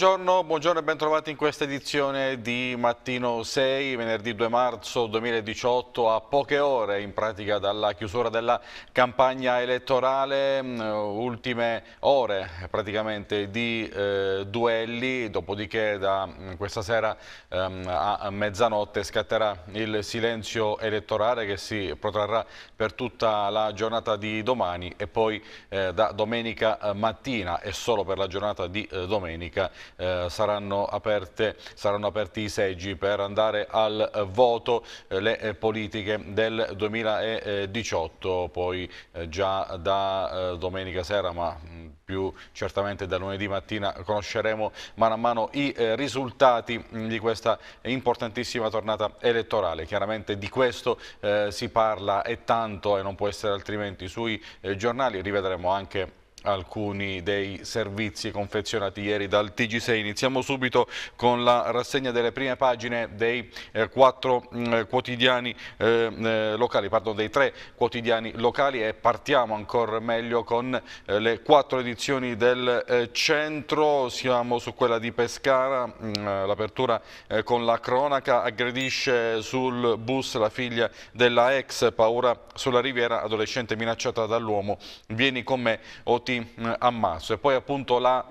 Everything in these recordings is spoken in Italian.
Buongiorno, buongiorno e bentrovati in questa edizione di Mattino 6, venerdì 2 marzo 2018, a poche ore in pratica dalla chiusura della campagna elettorale, mm, ultime ore praticamente di eh, duelli, dopodiché da mm, questa sera ehm, a mezzanotte scatterà il silenzio elettorale che si protrarrà per tutta la giornata di domani e poi eh, da domenica eh, mattina e solo per la giornata di eh, domenica eh, saranno, aperte, saranno, aperti i seggi per andare al voto eh, le eh, politiche del 2018, poi eh, già da domenica sera ma mm, più certamente da lunedì mattina conosceremo mano a mano i risultati mm, di questa importantissima tornata elettorale. Chiaramente di questo si parla e tanto e non può essere altrimenti sui giornali, rivedremo anche alcuni dei servizi confezionati ieri dal TG6. Iniziamo subito con la rassegna delle prime pagine dei eh, quattro mh, mm, quotidiani eh, eh, locali, pardon, dei tre quotidiani locali e partiamo ancora meglio con eh, le quattro edizioni del eh, centro. Siamo su quella di Pescara, mm, l'apertura eh, con la cronaca aggredisce sul bus la figlia della ex, paura sulla riviera, adolescente minacciata dall'uomo. Vieni con me, ottimo morti mm, a Masso. E poi appunto la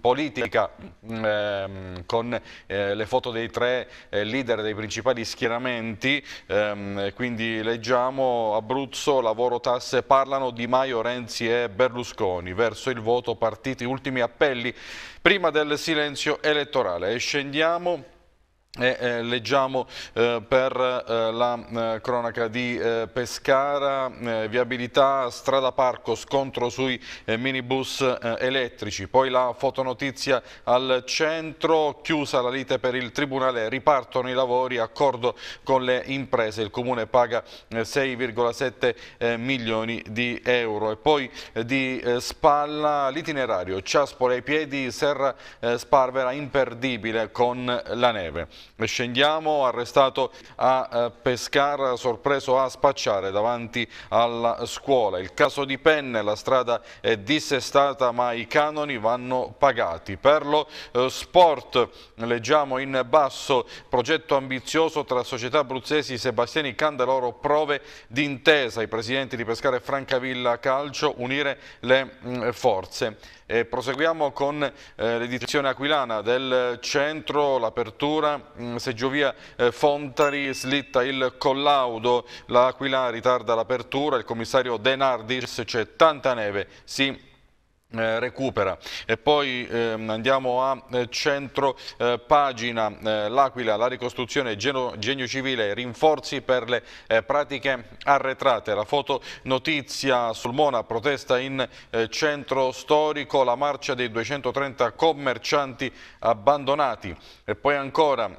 politica mm, ehm, con eh, le foto dei tre eh, leader dei principali schieramenti, ehm, quindi leggiamo Abruzzo, lavoro, tasse, parlano Di Maio, Renzi e Berlusconi, verso il voto partiti, ultimi appelli prima del silenzio elettorale. E scendiamo e, eh, leggiamo eh, per eh, la eh, cronaca di eh, Pescara, eh, viabilità strada parco, scontro sui minibus elettrici, poi la fotonotizia al centro, chiusa la lite per il tribunale, ripartono i lavori, accordo con le imprese, il comune paga 6,7 milioni di euro e poi di spalla l'itinerario, Ciaspole ai piedi, Serra Sparvera imperdibile con la neve. Scendiamo, arrestato a eh, Pescara, sorpreso a spacciare davanti alla scuola. Il caso di Penne, la strada è dissestata ma i canoni vanno pagati. Per lo eh, sport, leggiamo in basso, progetto ambizioso tra società abruzzesi Sebastiani Candeloro, prove d'intesa. I presidenti di Pescara e Francavilla Calcio unire le mm, forze. E proseguiamo con eh, l'edizione aquilana del centro, l'apertura, mm, Seggiovia eh, Fontari slitta il collaudo, l'Aquila ritarda l'apertura, il commissario De Nardis c'è tanta neve, si eh, recupera. E poi ehm, andiamo a eh, centro eh, pagina, eh, l'Aquila, la ricostruzione, geno, genio civile, rinforzi per le pratiche arretrate. La foto notizia sul Mona, protesta in centro storico, la marcia dei 230 commercianti abbandonati. E poi ancora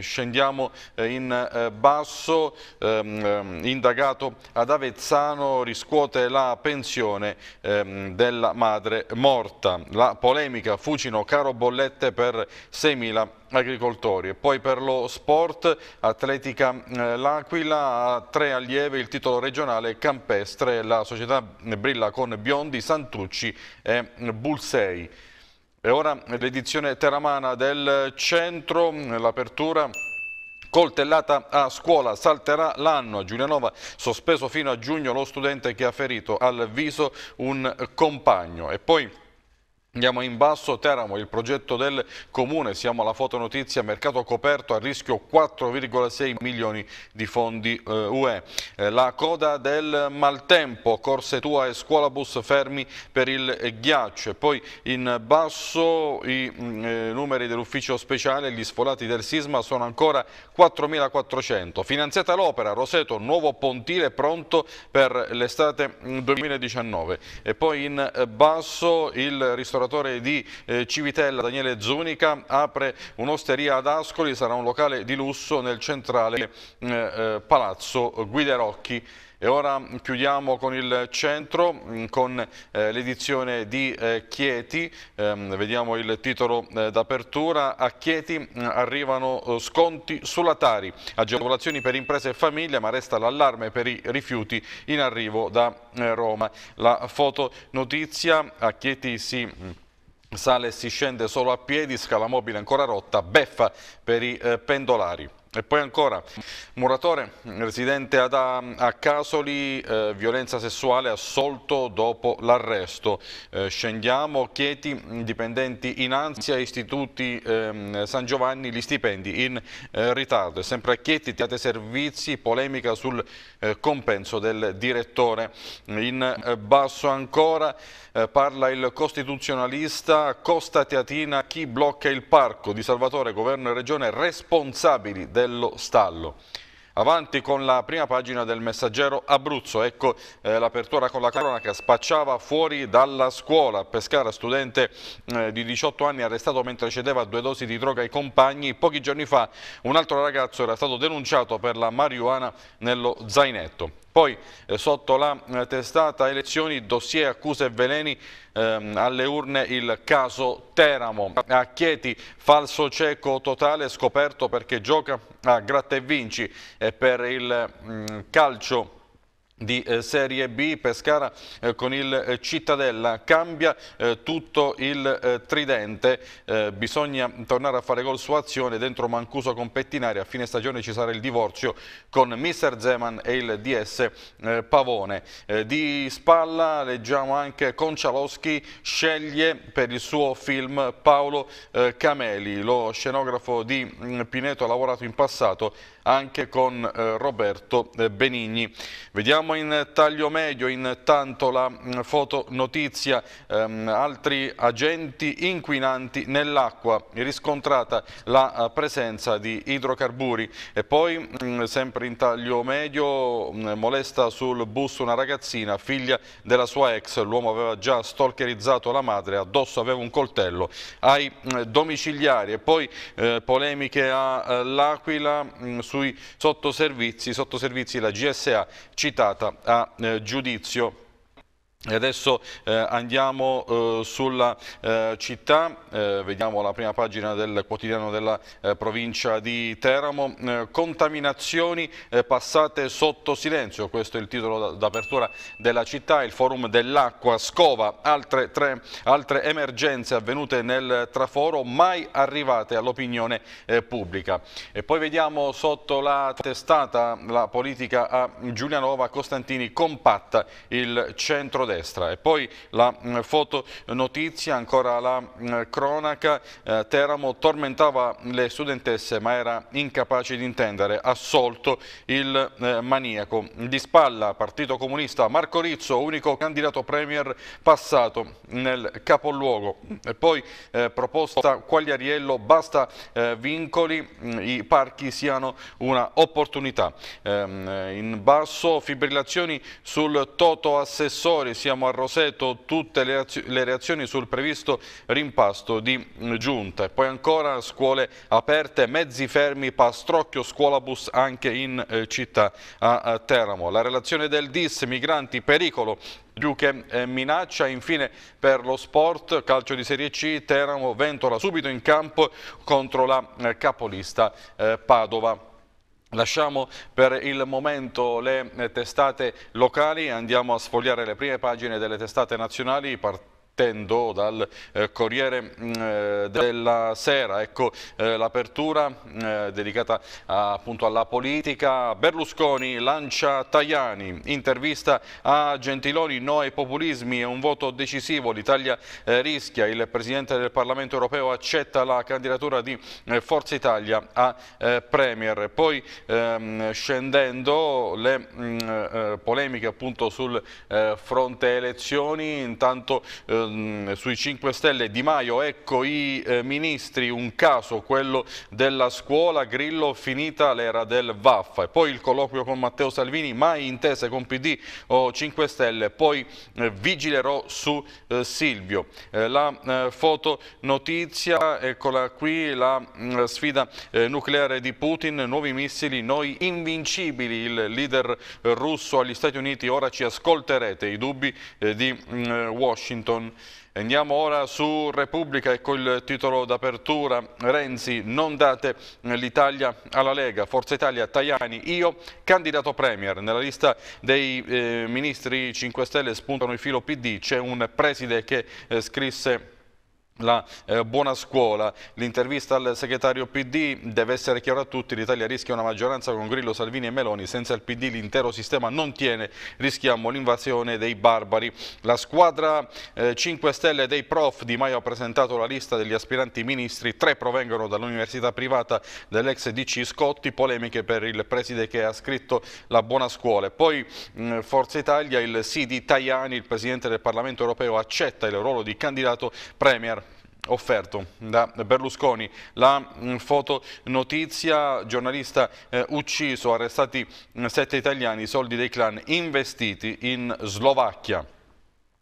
scendiamo in basso, ehm, ehm, indagato ad Avezzano riscuote la pensione ehm, della madre madre morta. La polemica Fucino caro bollette per 6.000 agricoltori. E poi per lo sport, Atletica eh, L'Aquila L'Aquila, tre allievi, il titolo regionale campestre, la società brilla con Biondi, Santucci e Bulsei. E ora l'edizione teramana del centro, l'apertura Coltellata a scuola, salterà l'anno a Giulianova, sospeso fino a giugno lo studente che ha ferito al viso un compagno. E poi Andiamo in basso, Teramo, il progetto del Comune, siamo alla fotonotizia, mercato coperto a rischio 4,6 milioni di fondi eh, UE. Eh, la coda del maltempo, corse tua e scuolabus fermi per il ghiaccio. E poi in basso i mh, mm, eh, numeri dell'ufficio speciale, gli sfolati del sisma sono ancora 4.400. Finanziata l'opera, Roseto, nuovo pontile pronto per l'estate 2019. Mm, e poi in eh, basso il ristorante ristoratore di eh, Civitella, Daniele Zunica, apre un'osteria ad Ascoli, sarà un locale di lusso nel centrale eh, eh Palazzo Guiderocchi. E ora chiudiamo con il centro, mm, con eh, l'edizione di eh, Chieti, eh, vediamo il titolo eh, d'apertura, a Chieti mm, arrivano eh, sconti sulla Tari, agevolazioni per imprese e famiglie ma resta l'allarme per i rifiuti in arrivo da eh, Roma. La fotonotizia a Chieti si... Mm, sale e si scende solo a piedi, scala mobile ancora rotta, beffa per i pendolari. E poi ancora, Muratore, residente ad, a Casoli, eh, violenza sessuale assolto dopo l'arresto. Eh, scendiamo, Chieti, dipendenti in ansia, istituti eh, San Giovanni, gli stipendi in eh, ritardo. E sempre a Chieti, tiate servizi, polemica sul eh, compenso del direttore. In eh, basso ancora parla il costituzionalista Costa Teatina, chi blocca il parco di Salvatore, governo e regione responsabili dello stallo. Avanti con la prima pagina del messaggero Abruzzo, ecco eh, l'apertura con la cronaca, spacciava fuori dalla scuola, Pescara studente eh, di 18 anni arrestato mentre cedeva due dosi di droga ai compagni, pochi giorni fa un altro ragazzo era stato denunciato per la marijuana nello zainetto. Poi eh, sotto la eh, testata elezioni, dossier, accuse e veleni ehm, alle urne il caso Teramo. A Chieti falso cieco totale scoperto perché gioca a gratta e vinci e per il mh, mm, calcio di eh, Serie B, Pescara eh, con il eh, Cittadella, cambia tutto il tridente, bisogna tornare a fare gol su azione dentro Mancuso con Pettinari, a fine stagione ci sarà il divorzio con Mister Zeman e il DS Pavone. di spalla leggiamo anche Concialoschi sceglie per il suo film Paolo Cameli, lo scenografo di mm, Pineto ha lavorato in passato anche con eh, Roberto eh, Benigni. Vediamo in taglio medio intanto la mm, fotonotizia ehm, altri agenti inquinanti nell'acqua, riscontrata la eh, presenza di idrocarburi e poi mm, sempre in taglio medio mm, molesta sul bus una ragazzina figlia della sua ex, l'uomo aveva già stalkerizzato la madre, addosso aveva un coltello ai domiciliari e poi eh, polemiche all'Aquila su sui sottoservizi, sottoservizi la GSA citata a eh, giudizio e adesso eh, andiamo eh, sulla eh, città, eh, vediamo la prima pagina del quotidiano della eh, provincia di Teramo. Eh, contaminazioni passate sotto silenzio, questo è il titolo d'apertura della città, il forum dell'acqua scova. Altre, tre, altre emergenze avvenute nel traforo mai arrivate all'opinione pubblica. E poi vediamo sotto la testata la politica a Giulianova Costantini compatta il centro-destra destra. E poi la mh, mm, fotonotizia, ancora la mm, cronaca, eh, Teramo tormentava le studentesse ma era incapace di intendere, assolto il eh, maniaco. Di spalla, Partito Comunista, Marco Rizzo, unico candidato premier passato nel capoluogo. E poi eh, proposta Quagliariello, basta eh, vincoli, mm, i parchi siano una opportunità. Ehm, in basso fibrillazioni sul Toto Assessori, siamo a Roseto, tutte le reazioni sul previsto rimpasto di mm, Giunta. E poi ancora scuole aperte, mezzi fermi, pastrocchio, scuolabus anche in eh, città a Teramo. La relazione del DIS, migranti, pericolo più che eh, minaccia. Infine per lo sport, calcio di Serie C, Teramo, Ventola subito in campo contro la eh, capolista eh, Padova. Lasciamo per il momento le eh, testate locali, andiamo a sfogliare le prime pagine delle testate nazionali partendo dal eh, Corriere mh, mm, eh, della Sera, ecco eh, l'apertura eh, dedicata appunto alla politica, Berlusconi lancia Tajani, intervista a Gentiloni, no ai populismi e un voto decisivo, l'Italia eh, rischia, il Presidente del Parlamento europeo accetta la candidatura di eh, Forza Italia a Premier, poi ehm, scendendo le mh, mm, polemiche appunto sul fronte elezioni, intanto eh, Ehm, sui 5 Stelle Di Maio, ecco i eh, ministri, un caso, quello della scuola, Grillo finita l'era del Vaffa e poi il colloquio con Matteo Salvini, mai intese con PD o 5 Stelle, poi eh, vigilerò su eh, Silvio. Eh, la eh, fotonotizia, eccola qui, la mm, sfida nucleare di Putin, nuovi missili, noi invincibili, il leader russo agli Stati Uniti, ora ci ascolterete i dubbi di mm, Washington Andiamo ora su Repubblica e il titolo d'apertura Renzi non date l'Italia alla Lega, Forza Italia Tajani, io candidato Premier. Nella lista dei eh, ministri 5 Stelle spuntano il filo PD, c'è un preside che eh, scrisse la eh, buona scuola. L'intervista al segretario PD deve essere chiaro a tutti, l'Italia rischia una maggioranza con Grillo, Salvini e Meloni, senza il PD l'intero sistema non tiene, rischiamo l'invasione dei barbari. La squadra eh, 5 Stelle dei prof Di Maio ha presentato la lista degli aspiranti ministri, tre provengono dall'università privata dell'ex DC Scotti, polemiche per il preside che ha scritto la buona scuola. E poi mh, mm, Forza Italia, il sì di Tajani, il presidente del Parlamento europeo accetta il ruolo di candidato premier offerto da Berlusconi. La mm, fotonotizia, giornalista eh, ucciso, arrestati mm, sette italiani, soldi dei clan investiti in Slovacchia.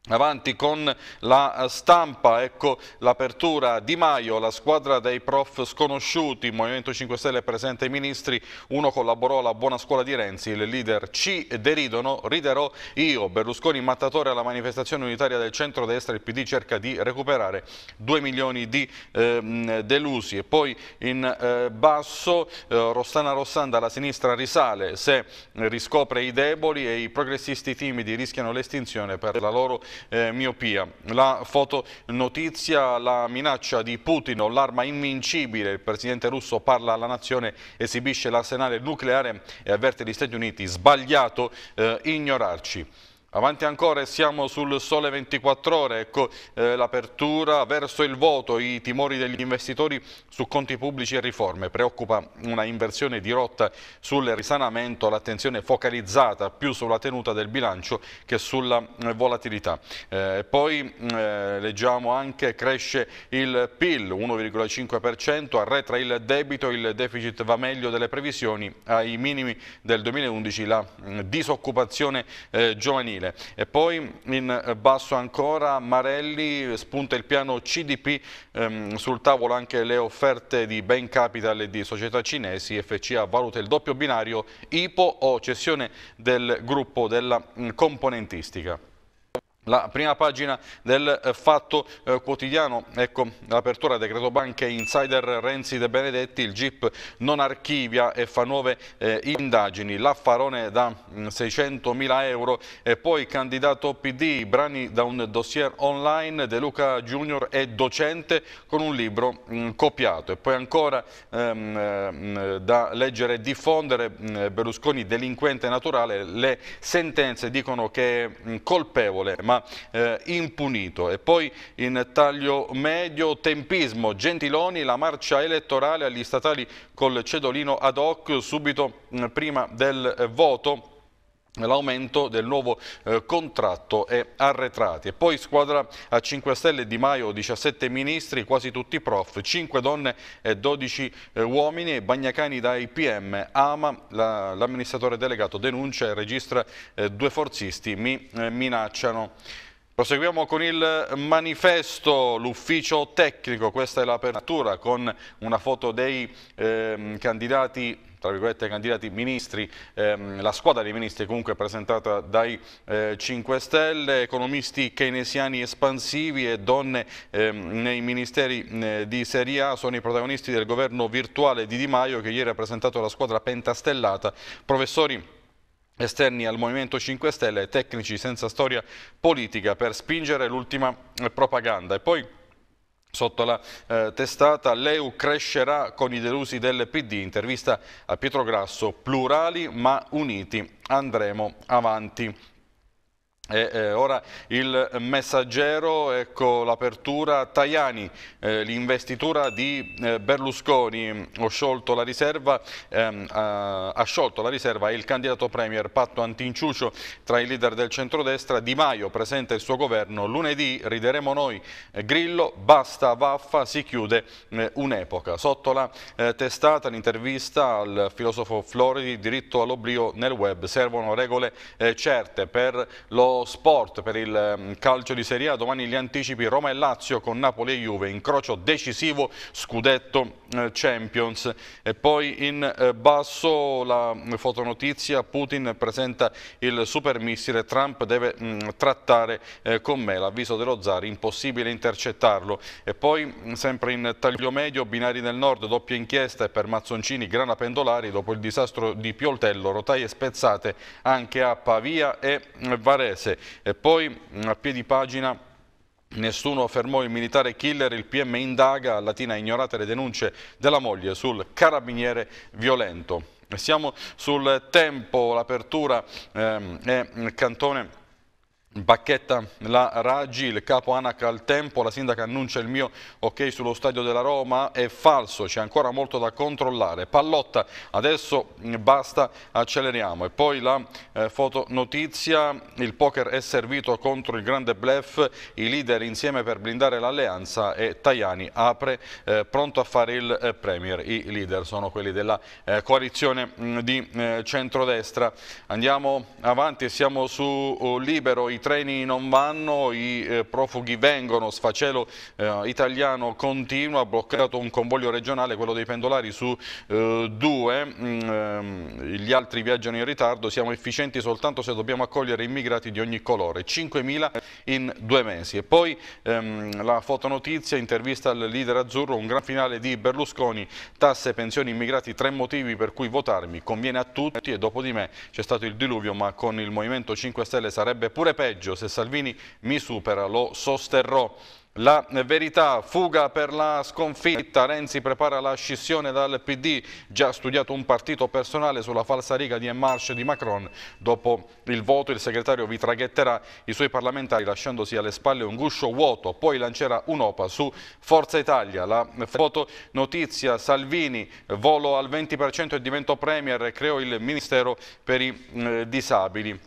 Avanti con la eh, stampa, ecco l'apertura Di Maio, la squadra dei prof sconosciuti, Movimento 5 Stelle presente ai ministri, uno collaborò alla buona scuola di Renzi, il leader ci deridono, riderò io, Berlusconi mattatore alla manifestazione unitaria del centro-destra, il PD cerca di recuperare 2 milioni di eh, delusi e poi in eh, basso eh, Rossana Rossan dalla sinistra risale, se riscopre i deboli e i progressisti timidi rischiano l'estinzione per la loro eh, miopia. La fotonotizia, la minaccia di Putin, l'arma invincibile, il presidente russo parla alla nazione, esibisce l'arsenale nucleare e avverte gli Stati Uniti, sbagliato eh, ignorarci. Avanti ancora siamo sul sole 24 ore, ecco eh, l'apertura verso il voto, i timori degli investitori su conti pubblici e riforme. Preoccupa una inversione di rotta sul risanamento, l'attenzione focalizzata più sulla tenuta del bilancio che sulla eh, volatilità. Eh, poi eh, leggiamo anche cresce il PIL 1,5%, arretra il debito, il deficit va meglio delle previsioni, ai minimi del 2011 la mm, disoccupazione eh, giovanile mobile. E poi in eh, basso ancora Marelli eh, spunta il piano CDP, ehm, sul tavolo anche le offerte di Bank Capital e di società cinesi, FCA valuta il doppio binario IPO o cessione del gruppo della mm, componentistica. La prima pagina del eh, fatto eh, quotidiano, ecco l'apertura decreto banche insider Renzi De Benedetti, il GIP non archivia e fa nuove eh, indagini, l'affarone da 600.000 mm, euro e poi candidato PD, brani da un dossier online, De Luca Junior è docente con un libro mh, mm, copiato e poi ancora ehm, eh, da leggere e diffondere mh, mm, Berlusconi delinquente naturale, le sentenze dicono che è colpevole ma ma eh, impunito. E poi in taglio medio tempismo Gentiloni la marcia elettorale agli statali col cedolino ad hoc subito mm, prima del eh, voto l'aumento del nuovo eh, contratto e arretrati. E poi squadra a 5 Stelle Di Maio, 17 ministri, quasi tutti prof, 5 donne e 12 eh, uomini Bagnacani da IPM, Ama, l'amministratore la, delegato denuncia e registra eh, due forzisti, mi eh, minacciano. Proseguiamo con il manifesto, l'ufficio tecnico, questa è l'apertura con una foto dei eh, candidati tra virgolette candidati ministri, ehm, la squadra dei ministri comunque presentata dai eh, 5 Stelle, economisti keynesiani espansivi e donne ehm, nei ministeri eh, di Serie A sono i protagonisti del governo virtuale di Di Maio che ieri ha presentato la squadra pentastellata. Professori esterni al Movimento 5 Stelle, tecnici senza storia politica per spingere l'ultima eh, propaganda. E poi sotto la eh, testata l'EU crescerà con i delusi del PD, intervista a Pietro Grasso, plurali ma uniti, andremo avanti. E, eh, ora il messaggero, ecco l'apertura, Tajani, eh, l'investitura di eh, Berlusconi, ho sciolto la riserva, ehm, ha sciolto la riserva il candidato premier Patto Antinciucio tra i leader del centrodestra, Di Maio presenta il suo governo, lunedì rideremo noi, eh, Grillo, basta vaffa, si chiude eh, un'epoca. Sotto la eh, testata l'intervista al filosofo Floridi, diritto all'oblio nel web, servono regole certe per lo sport per il mm, calcio di Serie A, domani gli anticipi Roma e Lazio con Napoli e Juve, incrocio decisivo, scudetto eh, Champions. E poi in eh, basso la mm, fotonotizia, Putin presenta il supermissile, Trump deve mm, trattare eh, con me, l'avviso dello Zari, impossibile intercettarlo. E poi sempre in taglio medio, binari nel nord, doppia inchiesta e per Mazzoncini, grana pendolari, dopo il disastro di Pioltello, rotaie spezzate anche a Pavia e Varese violenze. E poi mm, a piedi pagina Nessuno fermò il militare killer, il PM indaga, Latina ha ignorato le denunce della moglie sul carabiniere violento. Siamo sul tempo, l'apertura ehm, è il mm, cantone Bacchetta la Raggi, il capo Anac al tempo, la sindaca annuncia il mio ok sullo stadio della Roma, è falso, c'è ancora molto da controllare. Pallotta, adesso mm, basta, acceleriamo. E poi la eh, fotonotizia, il poker è servito contro il grande blef, i leader insieme per blindare l'alleanza e Tajani apre eh, pronto a fare il eh, Premier. I leader sono quelli della eh, coalizione mh, mm, di eh, centrodestra. Andiamo avanti, siamo su oh, Libero, i treni non vanno, i eh, profughi vengono, sfacelo eh, italiano continua, ha bloccato un convoglio regionale, quello dei pendolari su eh, due, mm, ehm, gli altri viaggiano in ritardo, siamo efficienti soltanto se dobbiamo accogliere immigrati di ogni colore, 5.000 in due mesi. E poi ehm, la fotonotizia, intervista al leader azzurro, un gran finale di Berlusconi, tasse, pensioni, immigrati, tre motivi per cui votarmi, conviene a tutti e dopo di me c'è stato il diluvio ma con il Movimento 5 Stelle sarebbe pure peggio pareggio. Se Salvini mi supera lo sosterrò. La verità, fuga per la sconfitta, Renzi prepara la scissione dal PD, già studiato un partito personale sulla falsa riga di Marche di Macron. Dopo il voto il segretario vi traghetterà i suoi parlamentari lasciandosi alle spalle un guscio vuoto, poi lancerà un'OPA su Forza Italia. La foto notizia Salvini, volo al 20% e divento premier, creò il Ministero per i eh, Disabili.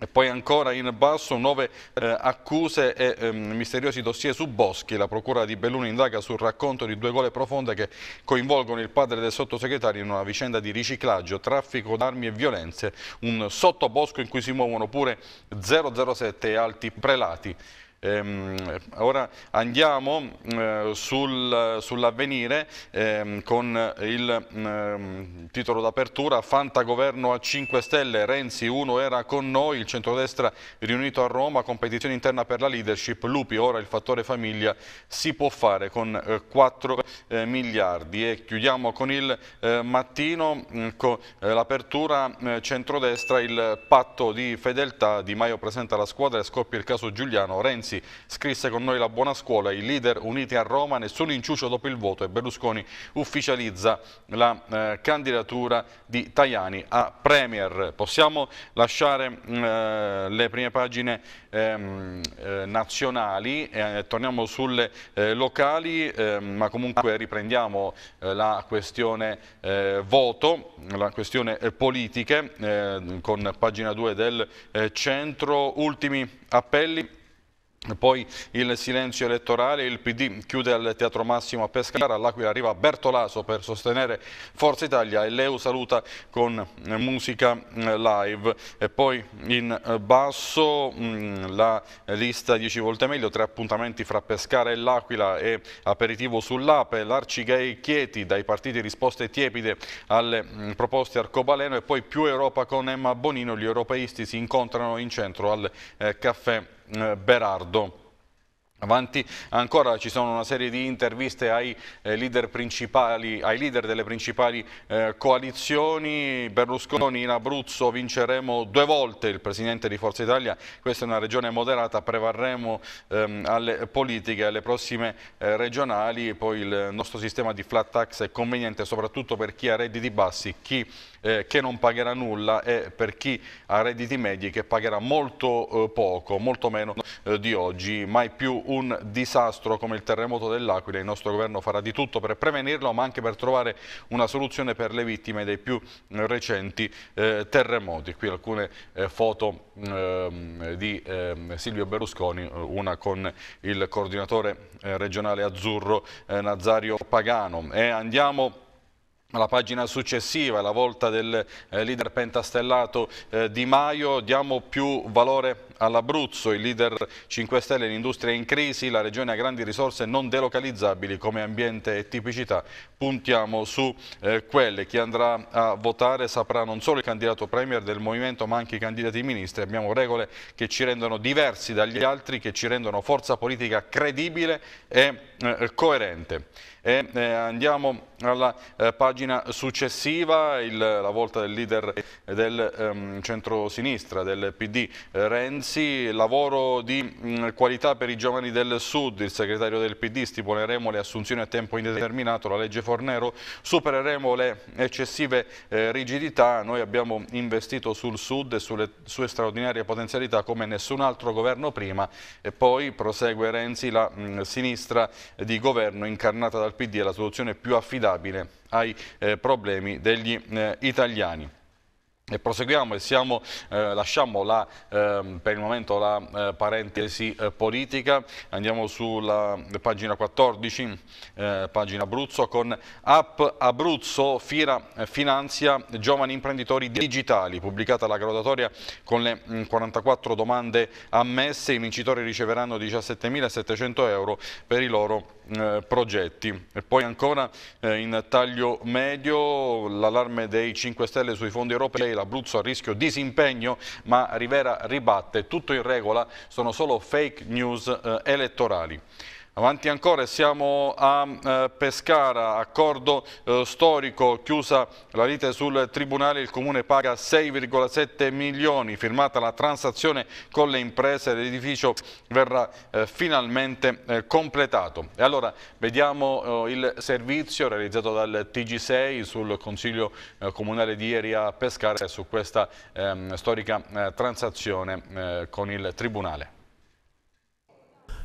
E poi ancora in basso nove eh, accuse e eh, misteriosi dossier su Boschi. La procura di Belluno indaga sul racconto di due gole profonde che coinvolgono il padre del sottosegretario in una vicenda di riciclaggio, traffico d'armi e violenze. Un sottobosco in cui si muovono pure 007 e alti prelati. Ehm, ora andiamo mm, eh, sul, sull'avvenire ehm, con il ehm, titolo d'apertura Fanta governo a 5 stelle, Renzi 1 era con noi, il centrodestra riunito a Roma, competizione interna per la leadership, Lupi ora il fattore famiglia si può fare con eh, 4 eh, miliardi e chiudiamo con il eh, mattino mm, con eh, l'apertura eh, centrodestra, il patto di fedeltà, Di Maio presenta la squadra e scoppia il caso Giuliano, Renzi Renzi. Scrisse con noi la buona scuola, i leader uniti a Roma, nessun inciucio dopo il voto e Berlusconi ufficializza la eh, candidatura di Tajani a Premier. Possiamo lasciare mm, eh, le prime pagine ehm, eh, nazionali, eh, torniamo sulle eh, locali, ehm, ma comunque riprendiamo eh, la questione voto, la questione politiche, con pagina 2 del centro. Ultimi appelli poi il silenzio elettorale, il PD chiude al Teatro Massimo a Pescara, all'Aquila arriva Bertolaso per sostenere Forza Italia e Leo saluta con eh, musica eh, live. E poi in eh, basso mm, la lista 10 volte meglio, tre appuntamenti fra Pescara e l'Aquila e aperitivo sull'Ape, l'Arcigay Chieti, dai partiti risposte tiepide alle mm, proposte arcobaleno e poi più Europa con Emma Bonino, gli europeisti si incontrano in centro al caffè eh, Berardo. Avanti ancora ci sono una serie di interviste ai, eh, leader, ai leader, delle principali eh, coalizioni. Berlusconi in Abruzzo vinceremo due volte il presidente di Forza Italia, questa è una regione moderata, prevarremo ehm, alle politiche, alle prossime eh, regionali, poi il nostro sistema di flat tax è conveniente soprattutto per chi ha redditi bassi, chi eh, che non pagherà nulla e per chi ha redditi medi che pagherà molto eh, poco, molto meno eh, di oggi. Mai più un disastro come il terremoto dell'Aquila. Il nostro governo farà di tutto per prevenirlo ma anche per trovare una soluzione per le vittime dei più eh, recenti eh, terremoti. Qui alcune eh, foto ehm, di ehm, Silvio Berlusconi, una con il coordinatore regionale azzurro Nazario Pagano. E andiamo alla pagina successiva, la volta del eh, leader pentastellato eh, Di Maio, diamo più valore all'Abruzzo, i leader 5 Stelle in industria in crisi, la regione ha grandi risorse non delocalizzabili come ambiente e tipicità. Puntiamo su eh, quelle. Chi andrà a votare saprà non solo il candidato premier del movimento ma anche i candidati ministri. Abbiamo regole che ci rendono diversi dagli altri, che ci rendono forza politica credibile e eh, coerente. E, eh, andiamo alla eh, pagina successiva, il, la volta del leader del ehm, centro-sinistra, del PD eh, Renzi. Anzi, lavoro di mm, qualità per i giovani del Sud, il segretario del PD, stipuleremo le assunzioni a tempo indeterminato, la legge Fornero, supereremo le eccessive eh, rigidità, noi abbiamo investito sul Sud e sulle sue straordinarie potenzialità come nessun altro governo prima e poi prosegue Renzi la mh, mm, sinistra di governo incarnata dal PD è la soluzione più affidabile ai eh, problemi degli eh, italiani. E proseguiamo e siamo, eh, lasciamo la, eh, per il momento la eh, parentesi eh, politica, andiamo sulla pagina 14, eh, pagina Abruzzo, con App Abruzzo Fira eh, finanzia giovani imprenditori digitali, pubblicata la graduatoria con le mh, mm, 44 domande ammesse, i vincitori riceveranno 17.700 euro per i loro progetti. E poi ancora in taglio medio l'allarme dei 5 Stelle sui fondi europei l'Abruzzo a rischio disimpegno, ma Rivera ribatte tutto in regola, sono solo fake news eh, elettorali. Avanti ancora, siamo a eh, Pescara, accordo eh, storico, chiusa la lite sul Tribunale, il Comune paga 6,7 milioni, firmata la transazione con le imprese, l'edificio verrà eh, finalmente completato. E allora vediamo il servizio realizzato dal TG6 sul Consiglio Comunale di ieri a Pescara su questa ehm, storica transazione con il Tribunale.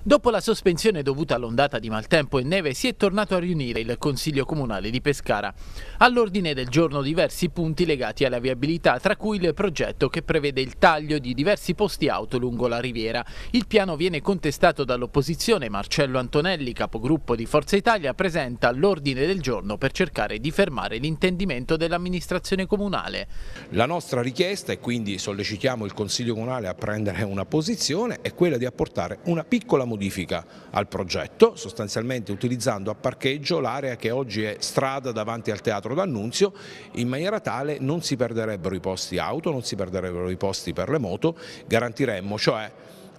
Dopo la sospensione dovuta all'ondata di maltempo e neve si è tornato a riunire il Consiglio Comunale di Pescara. All'ordine del giorno diversi punti legati alla viabilità, tra cui il progetto che prevede il taglio di diversi posti auto lungo la riviera. Il piano viene contestato dall'opposizione. Marcello Antonelli, capogruppo di Forza Italia, presenta l'ordine del giorno per cercare di fermare l'intendimento dell'amministrazione comunale. La nostra richiesta, e quindi sollecitiamo il Consiglio Comunale a prendere una posizione, è quella di apportare una piccola modifica modifica al progetto, sostanzialmente utilizzando a parcheggio l'area che oggi è strada davanti al Teatro d'Annunzio, in maniera tale non si perderebbero i posti auto, non si perderebbero i posti per le moto, garantiremmo cioè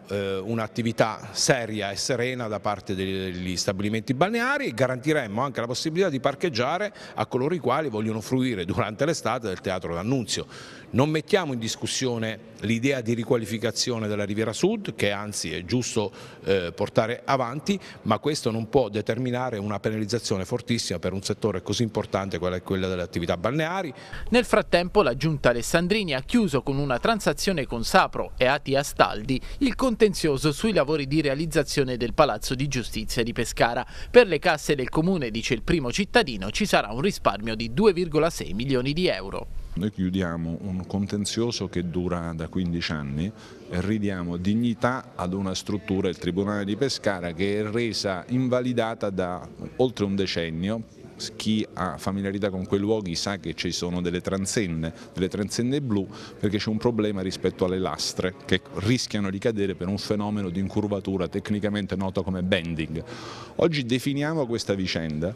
eh, un'attività seria e serena da parte degli stabilimenti balneari e garantiremmo anche la possibilità di parcheggiare a coloro i quali vogliono fruire durante l'estate del teatro d'annunzio. Non mettiamo in discussione l'idea di riqualificazione della Riviera Sud, che anzi è giusto eh, portare avanti, ma questo non può determinare una penalizzazione fortissima per un settore così importante quale è quello delle attività balneari. Nel frattempo la Giunta Alessandrini ha chiuso con una transazione con Sapro e Ati Astaldi il contenzioso sui lavori di realizzazione del Palazzo di Giustizia di Pescara. Per le casse del comune, dice il primo cittadino, ci sarà un risparmio di 2,6 milioni di euro. Noi chiudiamo un contenzioso che dura da 15 anni e ridiamo dignità ad una struttura, il Tribunale di Pescara, che è resa invalidata da oltre un decennio chi ha familiarità con quei luoghi sa che ci sono delle transenne, delle transenne blu, perché c'è un problema rispetto alle lastre che rischiano di cadere per un fenomeno di incurvatura tecnicamente noto come bending. Oggi definiamo questa vicenda,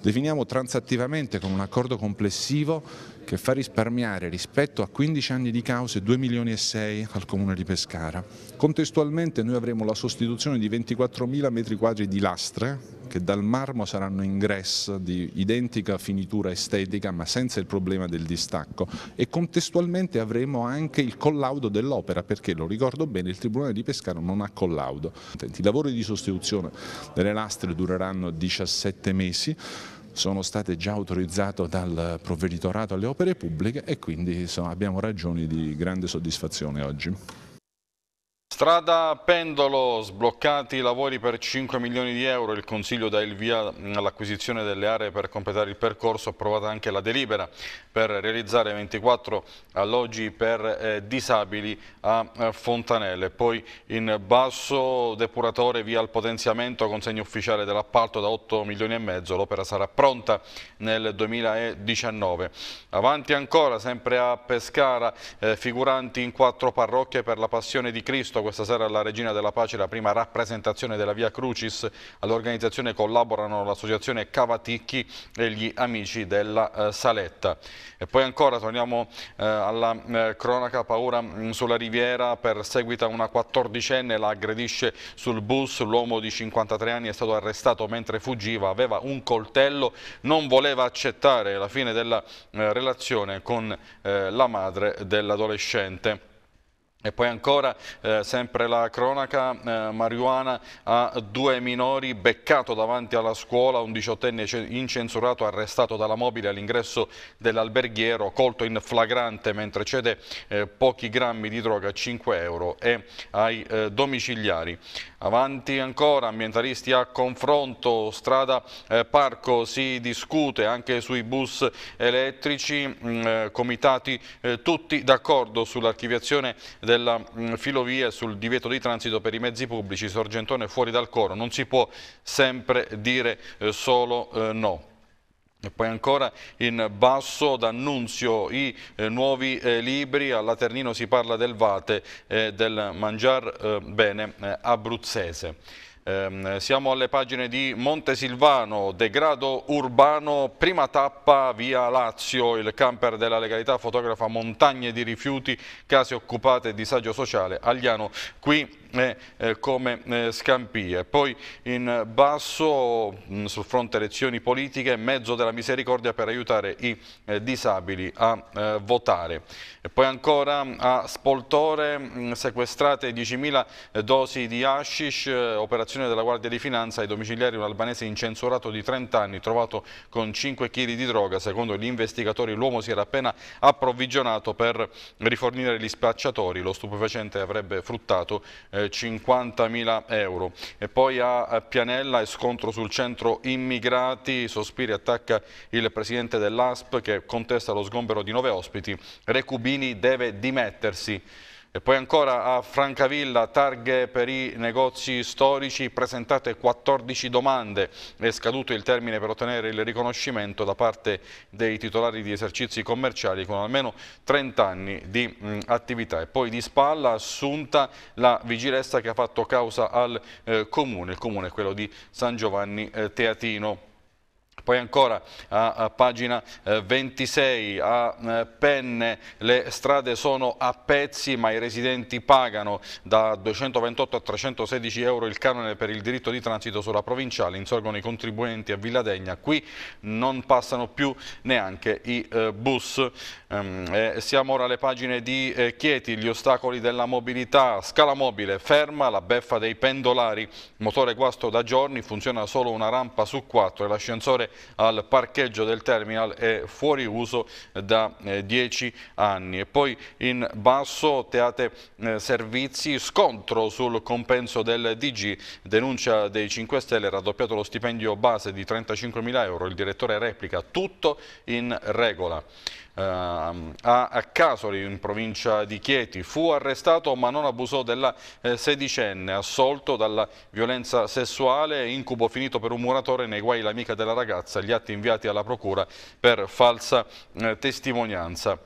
definiamo transattivamente con un accordo complessivo che fa risparmiare rispetto a 15 anni di cause 2 milioni e 6 al comune di Pescara. Contestualmente noi avremo la sostituzione di 24 mila metri quadri di lastre che dal marmo saranno ingresso di identica finitura estetica ma senza il problema del distacco e contestualmente avremo anche il collaudo dell'opera perché lo ricordo bene il Tribunale di Pescara non ha collaudo. I lavori di sostituzione delle lastre dureranno 17 mesi sono state già autorizzate dal provveditorato alle opere pubbliche e quindi insomma, abbiamo ragioni di grande soddisfazione oggi. Strada Pendolo, sbloccati i lavori per 5 milioni di euro, il Consiglio dà il via all'acquisizione delle aree per completare il percorso, approvata anche la delibera per realizzare 24 alloggi per eh, disabili a eh, Fontanelle. Poi in basso depuratore via al potenziamento, consegna ufficiale dell'appalto da 8 milioni e mezzo, l'opera sarà pronta nel 2019. Avanti ancora, sempre a Pescara, eh, figuranti in quattro parrocchie per la passione di Cristo, questa sera alla Regina della Pace la prima rappresentazione della Via Crucis. All'organizzazione collaborano l'associazione Cavaticchi e gli amici della eh, Saletta. E poi ancora torniamo eh, alla eh, cronaca paura mh, mm, sulla riviera, perseguita una quattordicenne la aggredisce sul bus, l'uomo di 53 anni è stato arrestato mentre fuggiva, aveva un coltello, non voleva accettare la fine della eh, relazione con eh, la madre dell'adolescente. E poi ancora, eh, sempre la cronaca, eh, Mariuana ha due minori beccato davanti alla scuola, un diciottenne incensurato arrestato dalla mobile all'ingresso dell'alberghiero, colto in flagrante mentre cede eh, pochi grammi di droga a 5 euro e ai eh, domiciliari. Avanti ancora, ambientalisti a confronto, strada eh, parco si discute anche sui bus elettrici, mh, mm, eh, comitati eh, tutti d'accordo sull'archiviazione del della mm, filovia sul divieto di transito per i mezzi pubblici, Sorgentone fuori dal coro, non si può sempre dire eh, solo eh, no. E poi ancora in basso d'annunzio i eh, nuovi eh, libri, a Laternino si parla del Vate e eh, del mangiar eh, bene abruzzese. Eh, siamo alle pagine di Montesilvano, degrado urbano, prima tappa via Lazio, il camper della legalità fotografa montagne di rifiuti, case occupate disagio sociale. Agliano qui eh, eh, come eh, Scampie. Poi in basso mm, sul fronte elezioni politiche, mezzo della misericordia per aiutare i disabili a votare. E poi ancora a Spoltore mm, sequestrate 10.000 dosi di hashish, operazione della Guardia di Finanza ai domiciliari un albanese incensurato di 30 anni trovato con 5 kg di droga. Secondo gli investigatori l'uomo si era appena approvvigionato per rifornire gli spacciatori. Lo stupefacente avrebbe fruttato eh, 50.000 euro. E poi a Pianella è scontro sul centro immigrati, Sospiri attacca il presidente dell'ASP che contesta lo sgombero di nove ospiti, Recubini deve dimettersi. E poi ancora a Francavilla, targhe per i negozi storici, presentate 14 domande, è scaduto il termine per ottenere il riconoscimento da parte dei titolari di esercizi commerciali con almeno 30 anni di mh, attività. E poi di spalla assunta la vigilessa che ha fatto causa al eh, comune, il comune è quello di San Giovanni eh, Teatino. Poi ancora a, a pagina eh, 26 a eh, Penne le strade sono a pezzi ma i residenti pagano da 228 a 316 euro il canone per il diritto di transito sulla provinciale, insorgono i contribuenti a Villadegna, qui non passano più neanche i eh, bus. Eh, siamo ora alle pagine di eh, Chieti, gli ostacoli della mobilità, scala mobile, ferma, la beffa dei pendolari, motore guasto da giorni, funziona solo una rampa su quattro e l'ascensore al parcheggio del terminal è fuori uso da 10 eh, anni. E poi in basso Teate eh, Servizi, scontro sul compenso del DG, denuncia dei 5 Stelle, raddoppiato lo stipendio base di 35 mila euro, il direttore replica tutto in regola. Ehm, a Casoli in provincia di Chieti. Fu arrestato ma non abusò della eh, sedicenne, assolto dalla violenza sessuale, incubo finito per un muratore nei guai l'amica della ragazza, gli atti inviati alla procura per falsa eh, testimonianza.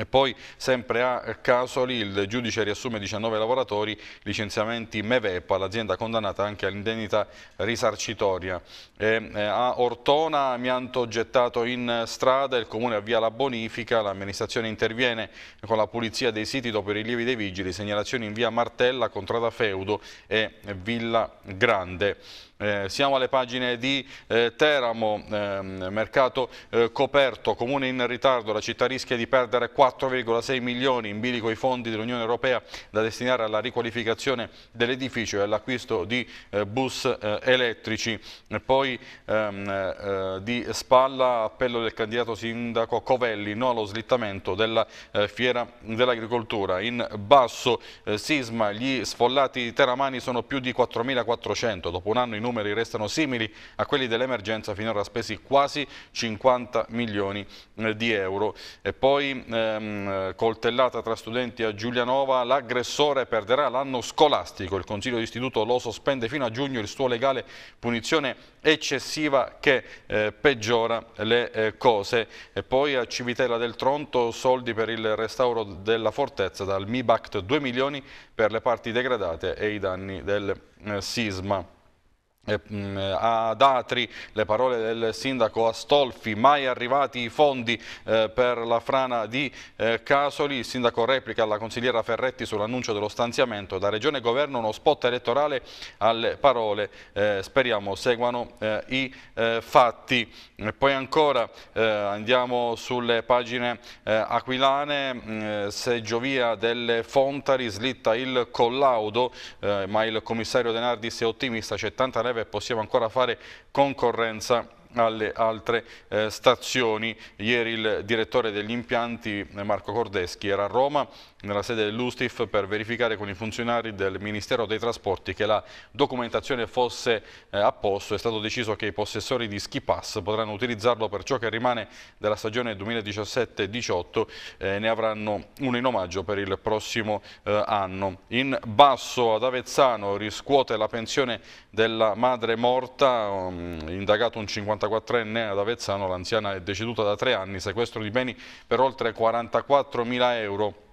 E poi, sempre a Casoli, il giudice riassume 19 lavoratori, licenziamenti Mevepa, l'azienda condannata anche all'indennità risarcitoria. E, eh, a Ortona, amianto gettato in strada, il comune avvia la bonifica, l'amministrazione interviene con la pulizia dei siti dopo i rilievi dei vigili, segnalazioni in via Martella, Contrada Feudo e Villa Grande. Eh, siamo alle pagine di eh, Teramo, ehm, mercato eh, coperto, comune in ritardo, la città rischia di perdere 4,6 milioni in bilico i fondi dell'Unione Europea da destinare alla riqualificazione dell'edificio e all'acquisto di eh, bus eh, elettrici. E poi ehm, eh, di spalla appello del candidato sindaco Covelli, no allo slittamento della fiera dell'agricoltura. In basso sisma, gli sfollati teramani sono più di 4.400, dopo un anno in numeri restano simili a quelli dell'emergenza, finora spesi quasi 50 milioni eh, di euro. E poi ehm, coltellata tra studenti a Giulianova, l'aggressore perderà l'anno scolastico, il Consiglio d'Istituto lo sospende fino a giugno, il suo legale punizione eccessiva che eh, peggiora le eh, cose. E poi a Civitella del Tronto soldi per il restauro della fortezza dal MIBACT 2 milioni per le parti degradate e i danni del eh, sisma. Eh, mm, eh, ad Atri le parole del sindaco Astolfi, mai arrivati i fondi eh, per la frana di Casoli, il sindaco replica alla consigliera Ferretti sull'annuncio dello stanziamento, da regione e governo uno spot elettorale alle parole, speriamo seguano i fatti. poi ancora andiamo sulle pagine aquilane, mm, seggiovia delle Fontari slitta il collaudo, ma il commissario Denardi si è ottimista, c'è tanta neve possiamo ancora fare concorrenza alle altre eh, stazioni. Ieri il direttore degli impianti eh, Marco Cordeschi era a Roma nella sede dell'Ustif per verificare con i funzionari del Ministero dei Trasporti che la documentazione fosse eh, a posto. È stato deciso che i possessori di Ski Pass potranno utilizzarlo per ciò che rimane della stagione 2017-18 eh, ne avranno uno in omaggio per il prossimo eh, anno. In basso ad Avezzano riscuote la pensione della madre morta, um, indagato un 50 54enne ad Avezzano, l'anziana è deceduta da tre anni, sequestro di beni per oltre 44 mila euro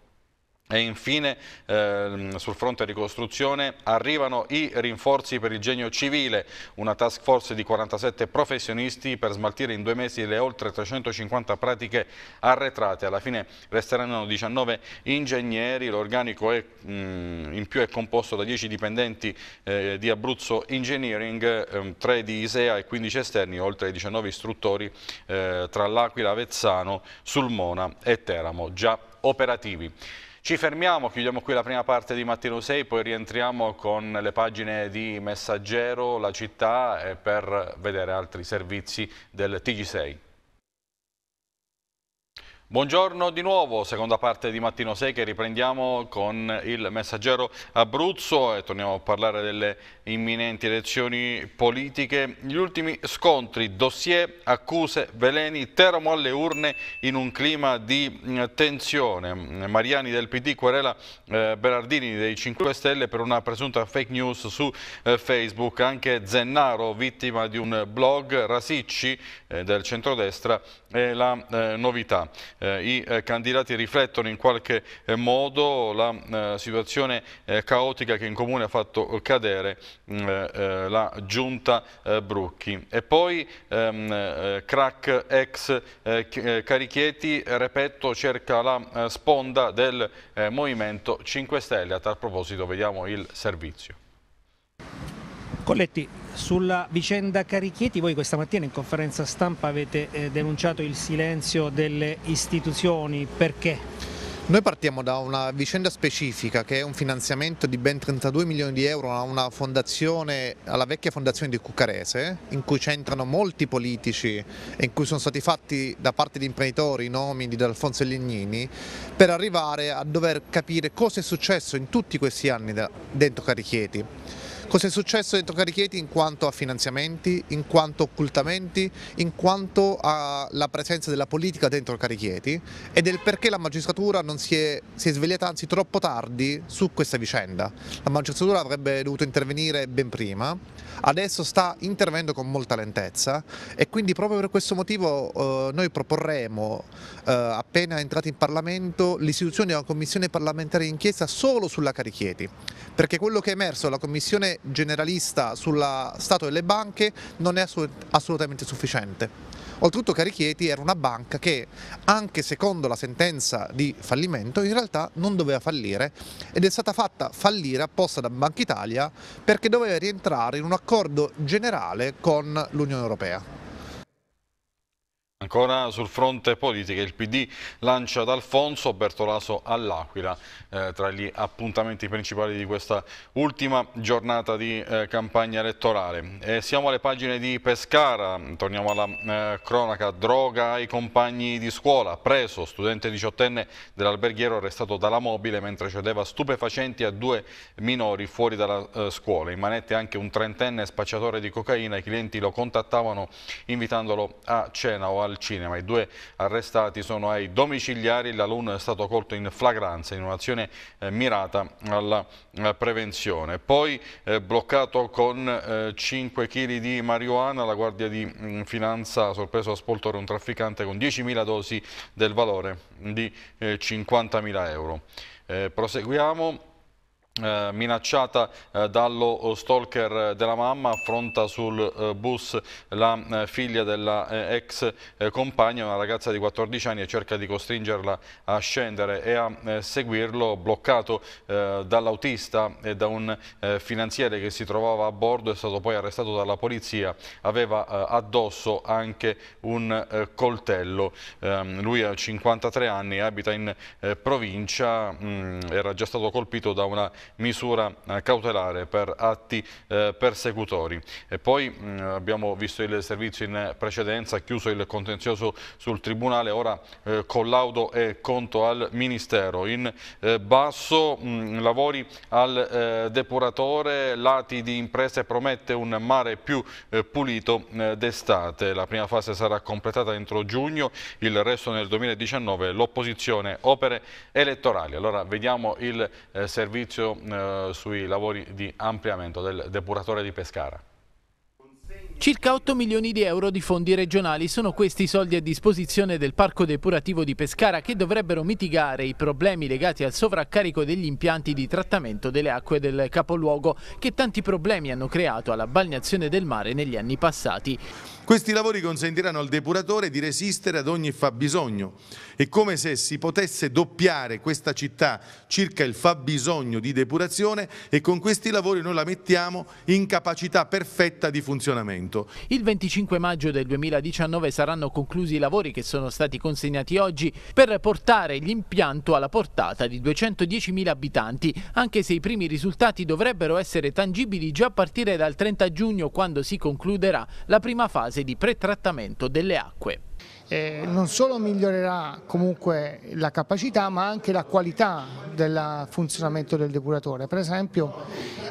e infine eh, sul fronte ricostruzione arrivano i rinforzi per il genio civile, una task force di 47 professionisti per smaltire in due mesi le oltre 350 pratiche arretrate. Alla fine resteranno 19 ingegneri, l'organico mm, in più è composto da 10 dipendenti eh, di Abruzzo Engineering, eh, 3 di Isea e 15 esterni, oltre ai 19 istruttori eh, tra L'Aquila, Avezzano, Sulmona e Teramo, già operativi. Ci fermiamo, chiudiamo qui la prima parte di Mattino 6, poi rientriamo con le pagine di Messaggero, la città, per vedere altri servizi del TG6. Buongiorno di nuovo, seconda parte di Mattino 6 che riprendiamo con il messaggero Abruzzo e torniamo a parlare delle imminenti elezioni politiche. Gli ultimi scontri, dossier, accuse, veleni, termo alle urne in un clima di mm, tensione. Mariani del PD querela eh, Berardini dei 5 Stelle per una presunta fake news su eh, Facebook. Anche Zennaro, vittima di un blog, Rasicci eh, del centrodestra è la eh, novità. Eh, I eh, candidati riflettono in qualche eh, modo la situazione caotica che in comune ha fatto cadere mm, la giunta Brucchi. E poi ehm, crack ex Carichieti, ripeto, cerca la sponda del Movimento 5 Stelle. A tal proposito vediamo il servizio. Colletti, sulla vicenda Carichieti voi questa mattina in conferenza stampa avete eh, denunciato il silenzio delle istituzioni, perché? Noi partiamo da una vicenda specifica che è un finanziamento di ben 32 milioni di euro a una fondazione, alla vecchia fondazione di Cuccarese, in cui c'entrano molti politici e in cui sono stati fatti da parte di imprenditori i nomi di D Alfonso Lignini per arrivare a dover capire cosa è successo in tutti questi anni dentro Carichieti. Cosa è successo dentro Carichieti in quanto a finanziamenti, in quanto a occultamenti, in quanto alla presenza della politica dentro Carichieti e del perché la magistratura non si è, si è svegliata anzi troppo tardi su questa vicenda. La magistratura avrebbe dovuto intervenire ben prima, adesso sta intervenendo con molta lentezza e quindi proprio per questo motivo eh, noi proporremo eh, appena entrati in Parlamento l'istituzione di una commissione parlamentare d'inchiesta solo sulla Carichieti, perché quello che è emerso dalla commissione generalista sullo stato delle banche non è assolutamente sufficiente. Oltretutto Carichieti era una banca che anche secondo la sentenza di fallimento in realtà non doveva fallire ed è stata fatta fallire apposta da Banca Italia perché doveva rientrare in un accordo generale con l'Unione Europea. Ancora sul fronte politica, il PD lancia ad Alfonso Bertolaso all'Aquila, eh, tra gli appuntamenti principali di questa ultima giornata di eh, campagna elettorale. E siamo alle pagine di Pescara, torniamo alla eh, cronaca, droga ai compagni di scuola, preso studente diciottenne dell'alberghiero arrestato dalla mobile mentre cedeva stupefacenti a due minori fuori dalla eh, scuola. In manette anche un trentenne spacciatore di cocaina, i clienti lo contattavano invitandolo a cena o al del cinema. I due arrestati sono ai domiciliari, l'alunno è stato colto in flagranza in un'azione eh, mirata alla eh, prevenzione. Poi eh, bloccato con 5 kg di marijuana, la Guardia di mm, Finanza ha sorpreso a Spoltore un trafficante con 10.000 dosi del valore di 50.000 euro. proseguiamo. Eh, minacciata eh, dallo eh, stalker della mamma, affronta sul bus la figlia della ex compagna, una ragazza di 14 anni e cerca di costringerla a scendere e a seguirlo, bloccato dall'autista e da un finanziere che si trovava a bordo, è stato poi arrestato dalla polizia, aveva addosso anche un coltello, ehm, lui ha 53 anni, abita in provincia, mm, era già stato colpito da una misura eh, cautelare per atti eh, persecutori. E poi mm, abbiamo visto il servizio in precedenza, chiuso il contenzioso sul Tribunale, ora eh, collaudo e conto al Ministero. In basso mm, lavori al depuratore, lati di imprese promette un mare più pulito d'estate. La prima fase sarà completata entro giugno, il resto nel 2019 l'opposizione opere elettorali. Allora vediamo il servizio eh, sui lavori di ampliamento del depuratore di Pescara. Circa 8 milioni di euro di fondi regionali sono questi soldi a disposizione del Parco Depurativo di Pescara che dovrebbero mitigare i problemi legati al sovraccarico degli impianti di trattamento delle acque del capoluogo che tanti problemi hanno creato alla balneazione del mare negli anni passati. Questi lavori consentiranno al depuratore di resistere ad ogni fabbisogno. È come se si potesse doppiare questa città circa il fabbisogno di depurazione e con questi lavori noi la mettiamo in capacità perfetta di funzionamento. Senato. Il 25 maggio del 2019 saranno conclusi i lavori che sono stati consegnati oggi per portare l'impianto alla portata di 210.000 abitanti, anche se i primi risultati dovrebbero essere tangibili già a partire dal 30 giugno quando si concluderà la prima fase di pretrattamento delle acque. Eh, non solo migliorerà comunque la capacità ma anche la qualità del funzionamento del depuratore. Per esempio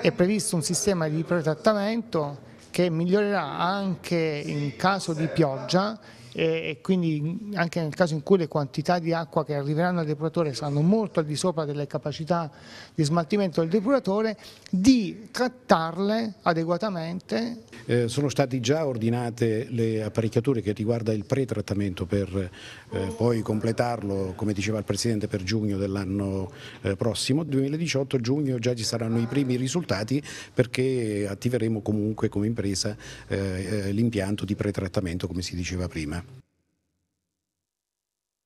è previsto un sistema di pretrattamento che migliorerà anche in caso di pioggia e quindi anche nel caso in cui le quantità di acqua che arriveranno al depuratore saranno molto al di sopra delle capacità di smaltimento del depuratore, di trattarle adeguatamente. Eh, sono state già ordinate le apparecchiature che riguarda il pretrattamento per eh, poi completarlo come diceva il Presidente per giugno dell'anno eh, prossimo. 2018 giugno già ci saranno i primi risultati perché attiveremo comunque come impresa eh, eh, l'impianto di pretrattamento come si diceva prima.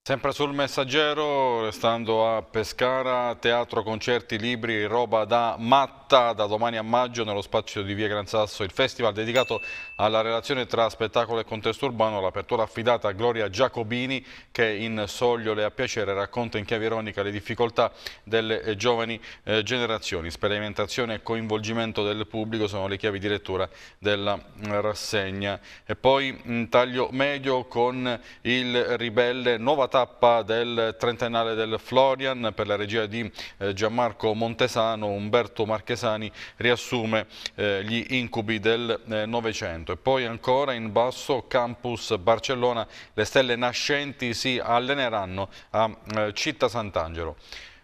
Sempre sul messaggero, restando a Pescara, teatro, concerti, libri, roba da matto matta da domani a maggio nello spazio di Via Gran Sasso il festival dedicato alla relazione tra spettacolo e contesto urbano l'apertura affidata a Gloria Giacobini che in Soglio le a piacere racconta in chiave ironica le difficoltà delle eh, giovani eh, generazioni sperimentazione e coinvolgimento del pubblico sono le chiavi di lettura della mm, rassegna e poi un mm, taglio medio con il ribelle nuova tappa del trentennale del Florian per la regia di eh, Gianmarco Montesano Umberto Marchesano Paesani riassume eh, gli incubi del eh, Novecento. E poi ancora in basso Campus Barcellona le stelle nascenti si alleneranno a eh, Città Sant'Angelo.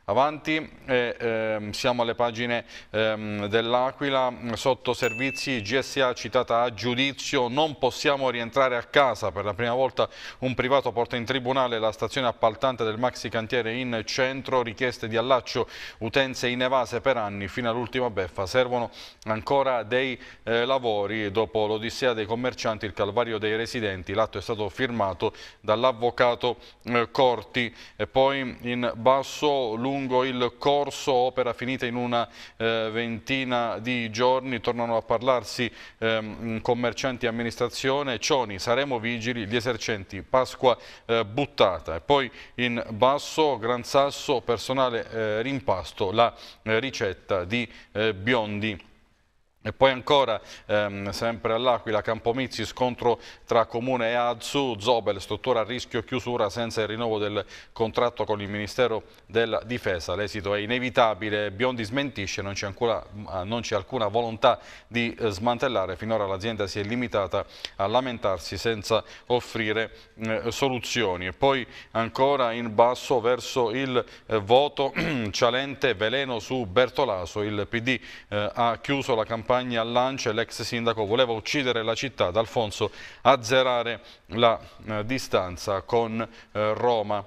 Avanti, eh, eh, siamo alle pagine ehm, dell'Aquila, sotto servizi GSA citata a giudizio, non possiamo rientrare a casa, per la prima volta un privato porta in tribunale la stazione appaltante del maxi cantiere in centro, richieste di allaccio, utenze in evase per anni fino all'ultima beffa, servono ancora dei eh, lavori, dopo l'odissea dei commercianti, il calvario dei residenti, l'atto è stato firmato dall'avvocato eh, Corti e poi in basso lungo il corso, opera finita in una eh, ventina di giorni, tornano a parlarsi ehm, commercianti e amministrazione, Cioni, saremo vigili, gli esercenti, Pasqua eh, buttata e poi in basso, Gran Sasso, personale eh, rimpasto, la eh, ricetta di eh, Biondi. E poi ancora, ehm, sempre all'Aquila, Campomizzi, scontro tra Comune e Azzu, Zobel, struttura a rischio chiusura senza il rinnovo del contratto con il Ministero della Difesa. L'esito è inevitabile, Biondi smentisce, ah, non c'è, alcuna volontà di eh, smantellare, finora l'azienda si è limitata a lamentarsi senza offrire eh, soluzioni. E poi ancora in basso verso il eh, voto, cialente veleno su Bertolaso, il PD eh, ha chiuso la campagna campagna al lance l'ex sindaco voleva uccidere la città, D'Alfonso azzerare la eh, distanza con eh, Roma.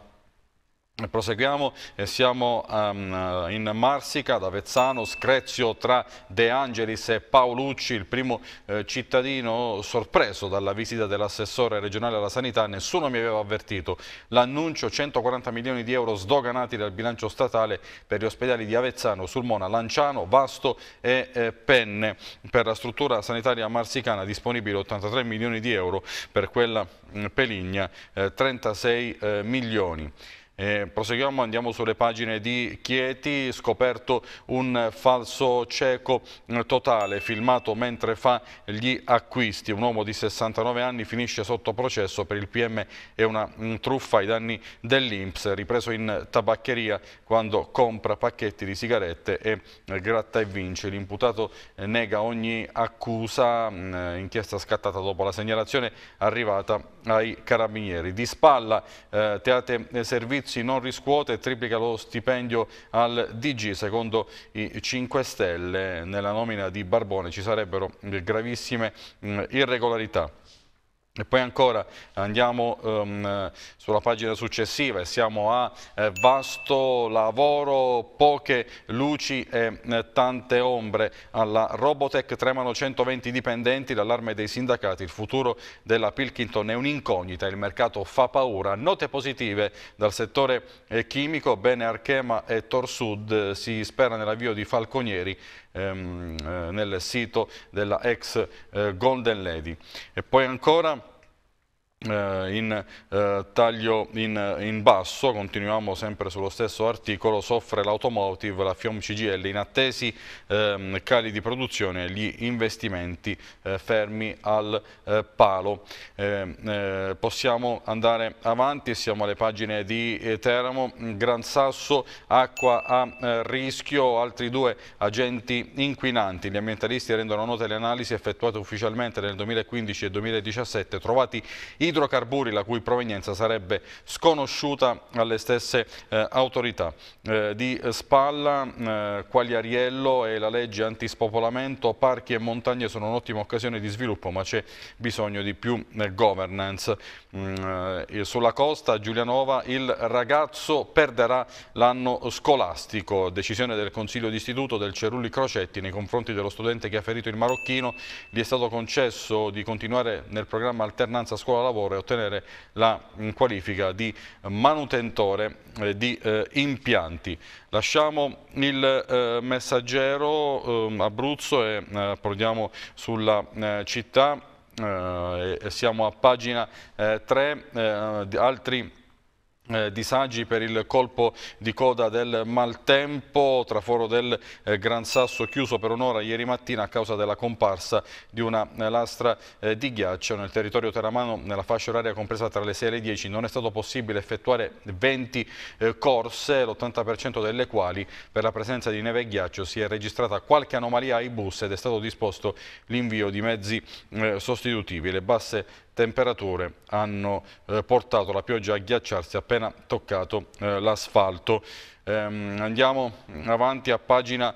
Proseguiamo, siamo um, in Marsica, ad Avezzano, screzio tra De Angelis e Paolucci, il primo eh, cittadino sorpreso dalla visita dell'assessore regionale alla sanità, nessuno mi aveva avvertito. L'annuncio 140 milioni di euro sdoganati dal bilancio statale per gli ospedali di Avezzano, Sulmona, Lanciano, Vasto e eh, Penne. Per la struttura sanitaria marsicana disponibile 83 milioni di euro, per quella mh, mm, Peligna eh, 36 eh, milioni. Eh, proseguiamo, andiamo sulle pagine di Chieti, scoperto un falso cieco eh, totale, filmato mentre fa gli acquisti. Un uomo di 69 anni finisce sotto processo per il PM e una mm, truffa ai danni dell'Inps, ripreso in tabaccheria quando compra pacchetti di sigarette e eh, gratta e vince. L'imputato eh, nega ogni accusa, mm, inchiesta scattata dopo la segnalazione arrivata ai carabinieri. Di spalla eh, Teate eh, Servizi non riscuote e triplica lo stipendio al DG. Secondo i 5 Stelle nella nomina di Barbone ci sarebbero eh, gravissime mh, mm, irregolarità. E poi ancora andiamo um, sulla pagina successiva e siamo a eh, vasto lavoro, poche luci e eh, tante ombre. Alla Robotech tremano 120 dipendenti, l'allarme dei sindacati, il futuro della Pilkington è un'incognita, il mercato fa paura. Note positive dal settore eh, chimico, bene Archema e Torsud, eh, si spera nell'avvio di Falconieri ehm, eh, nel sito della ex eh, Golden Lady. E poi ancora eh, in eh, taglio in, in, basso, continuiamo sempre sullo stesso articolo, soffre l'automotive, la FIOM CGL, inattesi ehm, cali di produzione, gli investimenti eh, fermi al eh, palo. Ehm, eh, possiamo andare avanti, siamo alle pagine di eh, Teramo, Gran Sasso, acqua a rischio, altri due agenti inquinanti. Gli ambientalisti rendono note le analisi effettuate ufficialmente nel 2015 e 2017, trovati in idrocarburi la cui provenienza sarebbe sconosciuta alle stesse eh, autorità. Eh, di Spalla, eh, Quagliariello e la legge antispopolamento, parchi e montagne sono un'ottima occasione di sviluppo ma c'è bisogno di più eh, governance. Mm, eh, sulla costa Giulianova il ragazzo perderà l'anno scolastico, decisione del Consiglio d'Istituto del Cerulli Crocetti nei confronti dello studente che ha ferito il marocchino, gli è stato concesso di continuare nel programma alternanza scuola-lavoro lavoro e ottenere la mm, qualifica di manutentore eh, di eh, impianti. Lasciamo il eh, messaggero ehm, Abruzzo e eh, sulla città. siamo a pagina 3, altri eh, disagi per il colpo di coda del maltempo, traforo del eh, Gran Sasso chiuso per un'ora ieri mattina a causa della comparsa di una eh, lastra eh, di ghiaccio. Nel territorio teramano, nella fascia oraria compresa tra le 6 e le 10, non è stato possibile effettuare 20 eh, corse, l'80% delle quali per la presenza di neve e ghiaccio si è registrata qualche anomalia ai bus ed è stato disposto l'invio di mezzi eh, sostitutivi. Le basse temperature hanno eh, portato la pioggia a ghiacciarsi appena toccato eh, l'asfalto. Ehm, andiamo avanti a pagina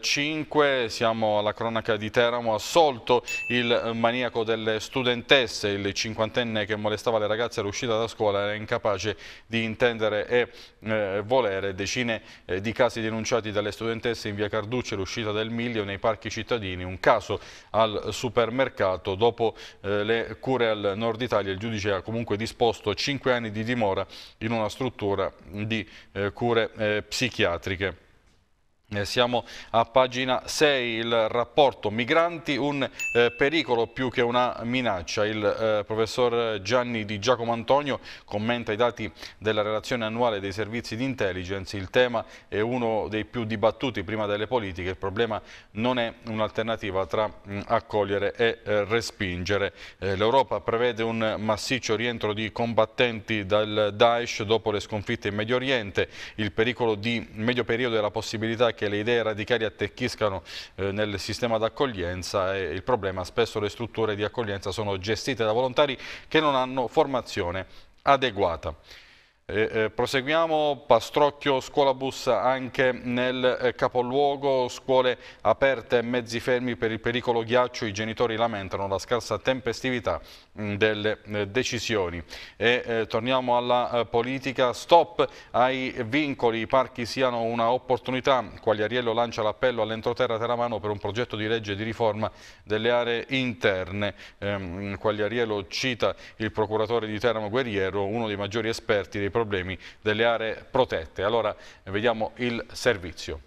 5, eh, siamo alla cronaca di Teramo, assolto il maniaco delle studentesse, il cinquantenne che molestava le ragazze era uscita da scuola, era incapace di intendere e eh, volere, decine eh, di casi denunciati dalle studentesse in via Carducci, l'uscita del Miglio nei parchi cittadini, un caso al supermercato, dopo le cure al nord Italia il giudice ha comunque disposto 5 anni di dimora in una struttura di cure Eh, psiquiátrica. Eh, siamo a pagina 6, il rapporto migranti, un eh, pericolo più che una minaccia. Il eh, professor Gianni Di Giacomo Antonio commenta i dati della relazione annuale dei servizi di intelligence. Il tema è uno dei più dibattuti prima delle politiche. Il problema non è un'alternativa tra mh, mm, accogliere e eh, respingere. Eh, L'Europa prevede un massiccio rientro di combattenti dal Daesh dopo le sconfitte in Medio Oriente. Il pericolo di medio periodo e la possibilità che le idee radicali attecchiscano eh, nel sistema d'accoglienza è il problema spesso le strutture di accoglienza sono gestite da volontari che non hanno formazione adeguata. Eh, eh, proseguiamo, Pastrocchio scuola Scuolabus anche nel eh, capoluogo, scuole aperte e mezzi fermi per il pericolo ghiaccio, i genitori lamentano la scarsa tempestività mh, mm, delle eh, decisioni. E, eh, torniamo alla eh, politica, stop ai vincoli, i parchi siano una opportunità, Quagliariello lancia l'appello all'entroterra Teramano per un progetto di legge di riforma delle aree interne. Ehm, Quagliariello cita il procuratore di Teramo Guerriero, uno dei maggiori esperti dei problemi delle aree protette. Allora vediamo il servizio.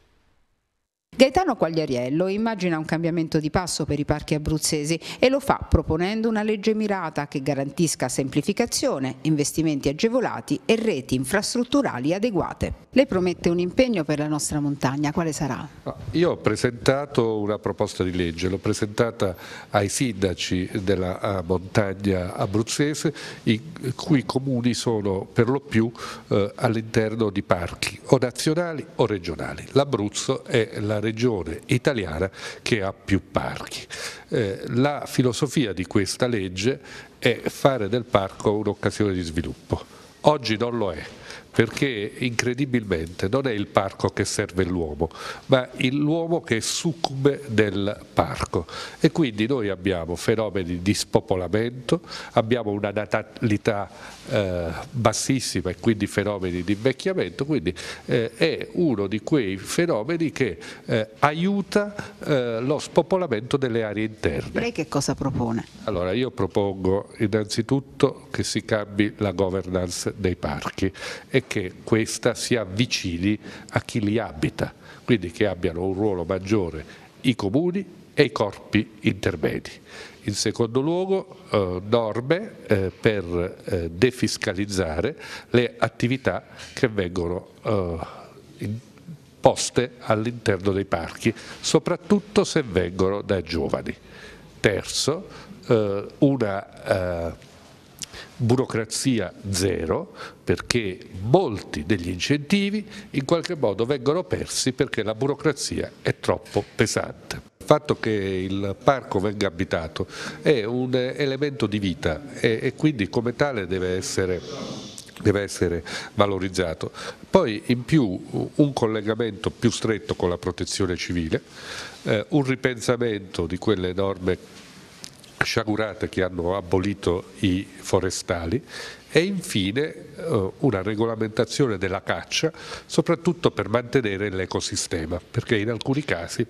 Gaetano Quagliariello immagina un cambiamento di passo per i parchi abruzzesi e lo fa proponendo una legge mirata che garantisca semplificazione, investimenti agevolati e reti infrastrutturali adeguate. Lei promette un impegno per la nostra montagna, quale sarà? Ah, io ho presentato una proposta di legge, l'ho presentata ai sindaci della ah, montagna abruzzese, i cui comuni sono per lo più eh, all'interno di parchi o nazionali o regionali. L'Abruzzo è la regione italiana che ha più parchi. Eh, la filosofia di questa legge è fare del parco un'occasione di sviluppo. Oggi non lo è, perché incredibilmente non è il parco che serve l'uomo, ma l'uomo che è succube del parco. E quindi noi abbiamo fenomeni di spopolamento, abbiamo una natalità eh, bassissima e quindi fenomeni di invecchiamento, quindi eh, è uno di quei fenomeni che eh, aiuta eh, lo spopolamento delle aree interne. Lei che cosa propone? Allora io propongo innanzitutto che si cambi la governance dei parchi e che questa si avvicini a chi li abita, quindi che abbiano un ruolo maggiore i comuni e i corpi intermedi. In secondo luogo eh, norme eh, per eh, defiscalizzare le attività che vengono eh, poste all'interno dei parchi, soprattutto se vengono da giovani. Terzo, eh, una eh, burocrazia zero perché molti degli incentivi in qualche modo vengono persi perché la burocrazia è troppo pesante. Il fatto che il parco venga abitato è un elemento di vita e, e quindi come tale deve essere deve essere valorizzato. Poi in più un collegamento più stretto con la protezione civile, eh, un ripensamento di quelle norme sciagurate che hanno abolito i forestali e infine eh, una regolamentazione della caccia soprattutto per mantenere l'ecosistema perché in alcuni casi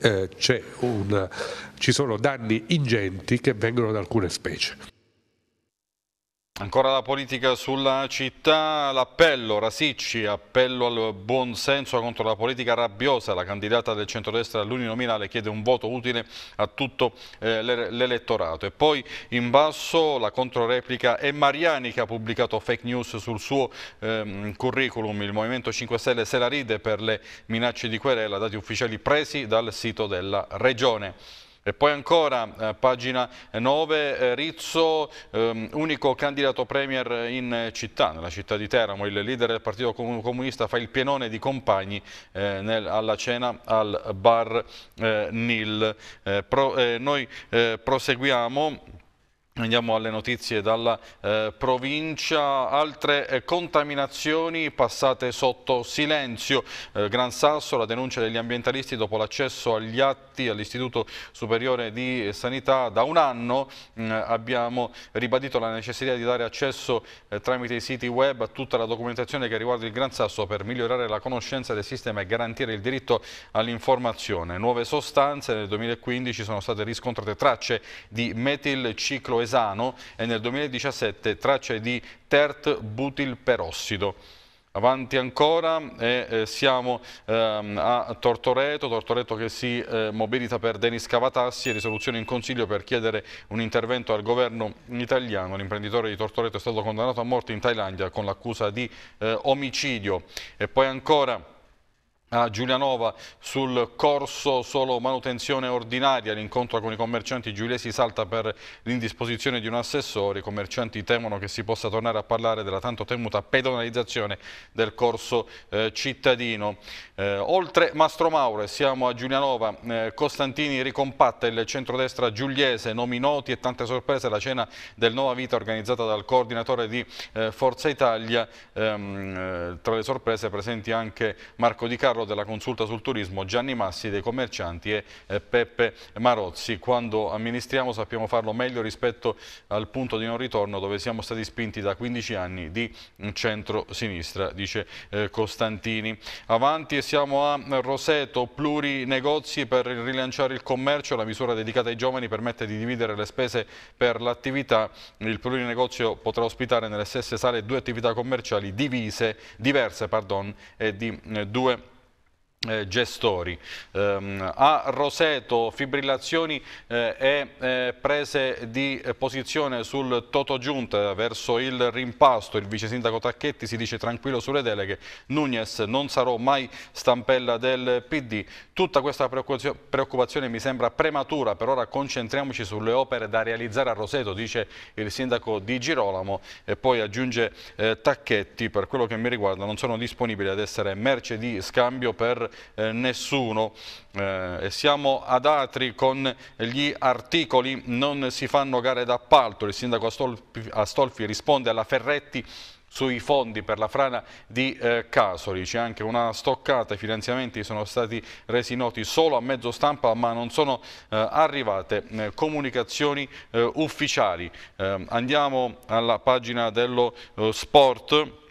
eh, un, ci sono danni ingenti che vengono da alcune specie. Ancora la politica sulla città, l'appello Rasicci, appello al buon senso contro la politica rabbiosa, la candidata del centrodestra all'uninominale chiede un voto utile a tutto eh, l'elettorato. E poi in basso la controreplica è Mariani che ha pubblicato fake news sul suo eh, curriculum, il Movimento 5 Stelle se la ride per le minacce di querela, dati ufficiali presi dal sito della Regione. E poi ancora, eh, pagina 9, eh, Rizzo, ehm, unico candidato premier in città, nella città di Teramo. Il leader del Partito Comunista fa il pienone di compagni eh, nel, alla cena al bar eh, Nil. Eh, pro, noi proseguiamo. Andiamo alle notizie dalla eh, provincia, altre eh, contaminazioni passate sotto silenzio. Eh, Gran Sasso, la denuncia degli ambientalisti dopo l'accesso agli atti all'Istituto Superiore di Sanità. Da un anno mm, abbiamo ribadito la necessità di dare accesso eh, tramite i siti web a tutta la documentazione che riguarda il Gran Sasso per migliorare la conoscenza del sistema e garantire il diritto all'informazione. Nuove sostanze nel 2015 sono state riscontrate tracce di metilcicloesilio Pesano e nel 2017 tracce di tert butilperossido. Avanti ancora e eh, siamo ehm, a Tortoreto, Tortoreto che si eh, mobilita per Denis Cavatassi, risoluzione in consiglio per chiedere un intervento al governo italiano. L'imprenditore di Tortoreto è stato condannato a morte in Thailandia con l'accusa di eh, omicidio. E poi ancora a Giulianova sul corso solo manutenzione ordinaria. L'incontro con i commercianti giulesi salta per l'indisposizione di un assessore. I commercianti temono che si possa tornare a parlare della tanto temuta pedonalizzazione del corso eh, cittadino. Eh, oltre Mastro Maure, siamo a Giulianova. Eh, Costantini ricompatta il centrodestra giuliese, nomi noti e tante sorprese. La cena del Nuova Vita organizzata dal coordinatore di eh, Forza Italia. Ehm, eh, tra le sorprese presenti anche Marco Di Carlo della consulta sul turismo Gianni Massi dei commercianti e eh, Peppe Marozzi. Quando amministriamo sappiamo farlo meglio rispetto al punto di non ritorno dove siamo stati spinti da 15 anni di mm, centro-sinistra, dice eh, Costantini. Avanti e siamo a Roseto, plurinegozi per rilanciare il commercio, la misura dedicata ai giovani permette di dividere le spese per l'attività, il plurinegozio potrà ospitare nelle stesse sale due attività commerciali divise, diverse pardon, e di eh, due eh, gestori. Ehm, a Roseto fibrillazioni e eh, eh, prese di posizione sul Toto Giunta verso il rimpasto, il vice sindaco Tacchetti si dice tranquillo sulle deleghe, Nunez non sarò mai stampella del PD. Tutta questa preoccupazione mi sembra prematura, per ora concentriamoci sulle opere da realizzare a Roseto, dice il sindaco di Girolamo e poi aggiunge Tacchetti, per quello che mi riguarda non sono disponibile ad essere merce di scambio per eh, nessuno. Eh, siamo ad Atri con gli articoli, non si fanno gare d'appalto, il sindaco Astolfi, Astolfi risponde alla Ferretti sui fondi per la frana di eh, Casoli. C'è anche una stoccata, i finanziamenti sono stati resi noti solo a mezzo stampa ma non sono eh, arrivate eh, comunicazioni eh, ufficiali. Eh, andiamo alla pagina dello eh, sport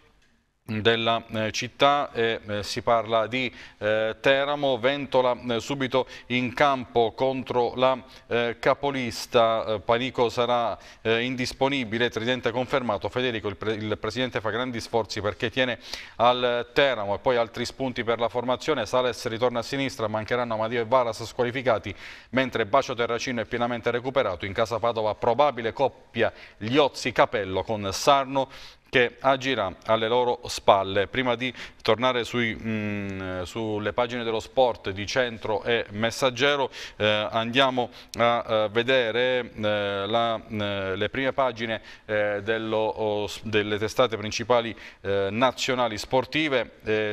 della eh, città e eh, si parla di eh, Teramo, Ventola eh, subito in campo contro la eh, capolista, eh, Panico sarà indisponibile, Tridente confermato, Federico il, pre il, presidente fa grandi sforzi perché tiene al Teramo e poi altri spunti per la formazione, Sales ritorna a sinistra, mancheranno Amadio e Varas squalificati, mentre Bacio Terracino è pienamente recuperato, in casa Padova probabile coppia Liozzi-Capello con Sarno che agirà alle loro spalle. Prima di tornare sui, mh, mm, sulle pagine dello sport di Centro e Messaggero eh, andiamo a, a eh, vedere eh, la, mh, eh, le prime pagine eh, dello, o, delle testate principali eh, nazionali sportive.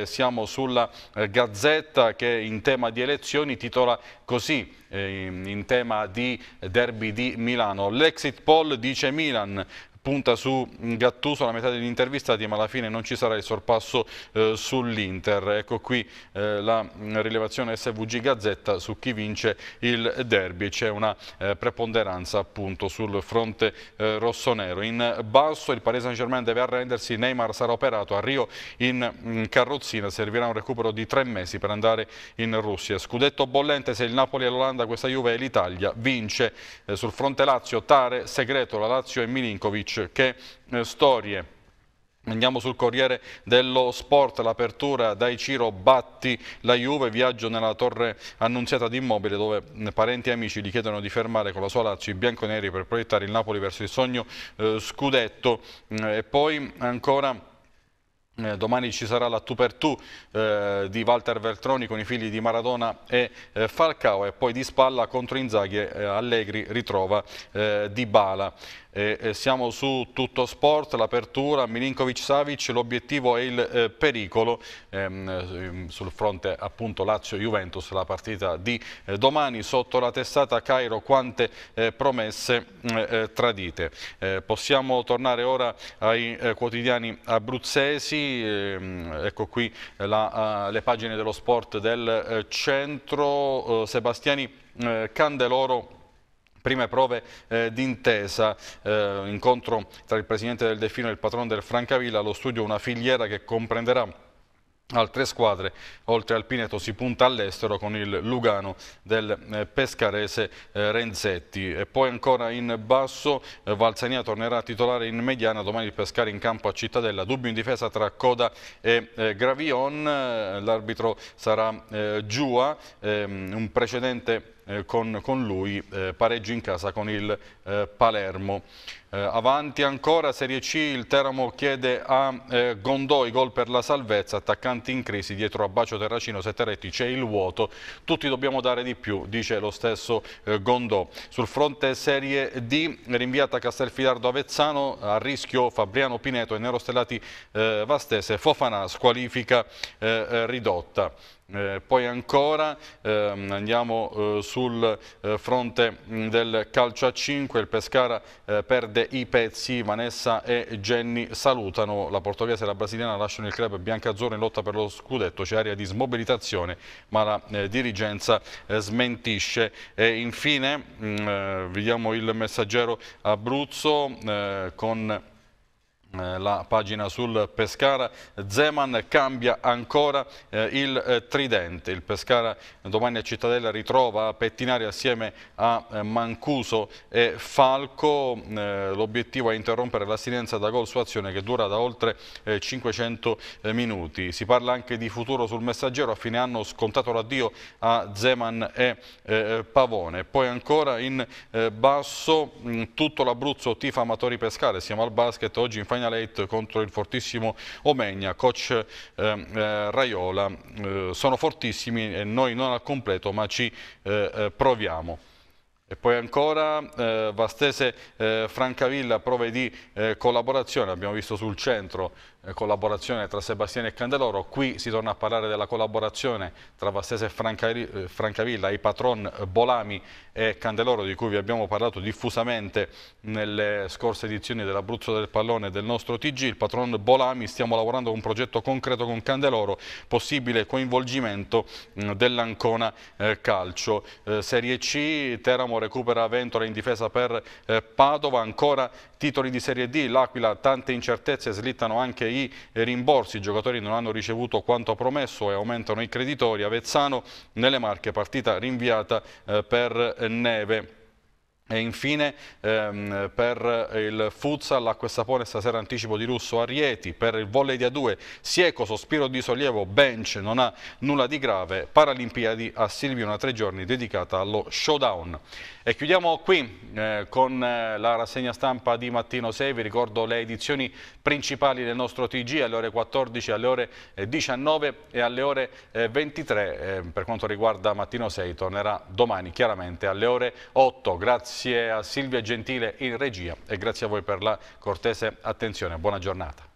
siamo sulla Gazzetta che in tema di elezioni titola così in tema di derby di Milano. L'exit poll dice Milan, punta su Gattuso la metà degli intervistati ma alla fine non ci sarà il sorpasso eh, sull'Inter. Ecco qui eh, la mm, rilevazione SVG Gazzetta su chi vince il derby. C'è una eh, preponderanza appunto sul fronte eh, rossonero. In basso il Paris Saint Germain deve arrendersi, Neymar sarà operato a Rio in mh, mm, carrozzina, servirà un recupero di tre mesi per andare in Russia. Scudetto bollente se il Napoli e l'Olanda, questa Juve e l'Italia vince. Eh, sul fronte Lazio, Tare, Segreto, la Lazio e Milinkovic calcio che eh, storie. Andiamo sul Corriere dello Sport, l'apertura dai Ciro Batti la Juve, viaggio nella torre annunziata di immobile dove parenti e amici gli chiedono di fermare con la sua Lazio i bianconeri per proiettare il Napoli verso il sogno eh, scudetto mm, e poi ancora... Eh, domani ci sarà la tu per tu eh, di Walter Veltroni con i figli di Maradona e eh, Falcao e poi di spalla contro Inzaghi eh, Allegri ritrova eh, Di Bala. Eh, siamo su Tutto Sport, l'apertura, Milinkovic-Savic, l'obiettivo è il eh, pericolo ehm, ehm, sul fronte appunto Lazio-Juventus, la partita di eh, domani sotto la testata Cairo, quante eh, promesse mm, eh, tradite. Eh, possiamo tornare ora ai quotidiani abruzzesi, ehm, ecco qui la, le pagine dello sport del centro, Sebastiani Candeloro prime prove eh, d'intesa, eh, incontro tra il presidente del Delfino e il patrono del Francavilla, allo studio una filiera che comprenderà altre squadre, oltre al Pineto si punta all'estero con il Lugano del eh, pescarese eh, Renzetti e poi ancora in basso eh, Valsania tornerà titolare in mediana domani il Pescare in campo a Cittadella dubbio in difesa tra Coda e Gravion l'arbitro sarà Giua ehm, un precedente eh, con, con, lui, eh, pareggio in casa con il eh, Palermo. Eh, avanti ancora Serie C, il Teramo chiede a eh, Gondoi gol per la salvezza, attaccanti in crisi, dietro a Bacio Terracino, Setteretti c'è il vuoto, tutti dobbiamo dare di più, dice lo stesso eh, Gondò. Sul fronte Serie D, rinviata Castelfidardo Avezzano, a rischio Fabriano Pineto e Nerostellati Vastese, Fofana squalifica ridotta. Eh, poi ancora ehm, andiamo eh, sul eh, fronte mh, mm, del calcio a 5, il Pescara eh, perde i pezzi, Vanessa e Jenny salutano, la portoghese e la brasiliana lasciano il club biancazzurro in lotta per lo scudetto, c'è area di smobilitazione ma la eh, dirigenza eh, smentisce. E infine mh, mm, vediamo il messaggero Abruzzo con eh, la pagina sul Pescara, Zeman cambia ancora eh, il eh, tridente, il Pescara eh, domani a Cittadella ritrova a pettinare assieme a eh, Mancuso e Falco, mm, eh, l'obiettivo è interrompere l'astinenza da gol su azione che dura da oltre 500 minuti, si parla anche di futuro sul messaggero, a fine anno scontato l'addio a Zeman e Pavone, poi ancora in basso mh, mm, tutto l'Abruzzo tifa amatori Pescara, siamo al basket oggi in Final Bagnalet contro il fortissimo Omegna, coach ehm, eh, Raiola, eh, sono fortissimi e noi non al completo ma ci eh, eh, proviamo. E poi ancora eh, Vastese eh, Francavilla, prove di eh, collaborazione, abbiamo visto sul centro eh, collaborazione tra Sebastiano e Candeloro, qui si torna a parlare della collaborazione tra Vastese e eh, Francavilla, i patron Bolami e Candeloro di cui vi abbiamo parlato diffusamente nelle scorse edizioni dell'Abruzzo del Pallone del nostro TG, il patron Bolami stiamo lavorando a un progetto concreto con Candeloro, possibile coinvolgimento mm, dell'Ancona eh, Calcio, Serie C, Teramo recupera Ventola in difesa per eh, Padova, ancora titoli di Serie D, l'Aquila tante incertezze, slittano anche i rimborsi, i giocatori non hanno ricevuto quanto promesso e aumentano i creditori, Avezzano nelle Marche partita rinviata eh, per Neve. E infine ehm, per il futsal acqua e sapone stasera anticipo di Russo a Rieti, per il volley di A2 Sieco, sospiro di sollievo, bench, non ha nulla di grave, Paralimpiadi a Silvio, una tre giorni dedicata allo showdown. E chiudiamo qui eh, con eh, la rassegna stampa di Mattino 6, vi ricordo le edizioni principali del nostro TG alle ore 14, alle ore 19 eh, e alle ore 23 eh, eh, per quanto riguarda Mattino 6 tornerà domani chiaramente alle ore 8. Grazie a Silvia Gentile in regia e grazie a voi per la cortese attenzione. Buona giornata.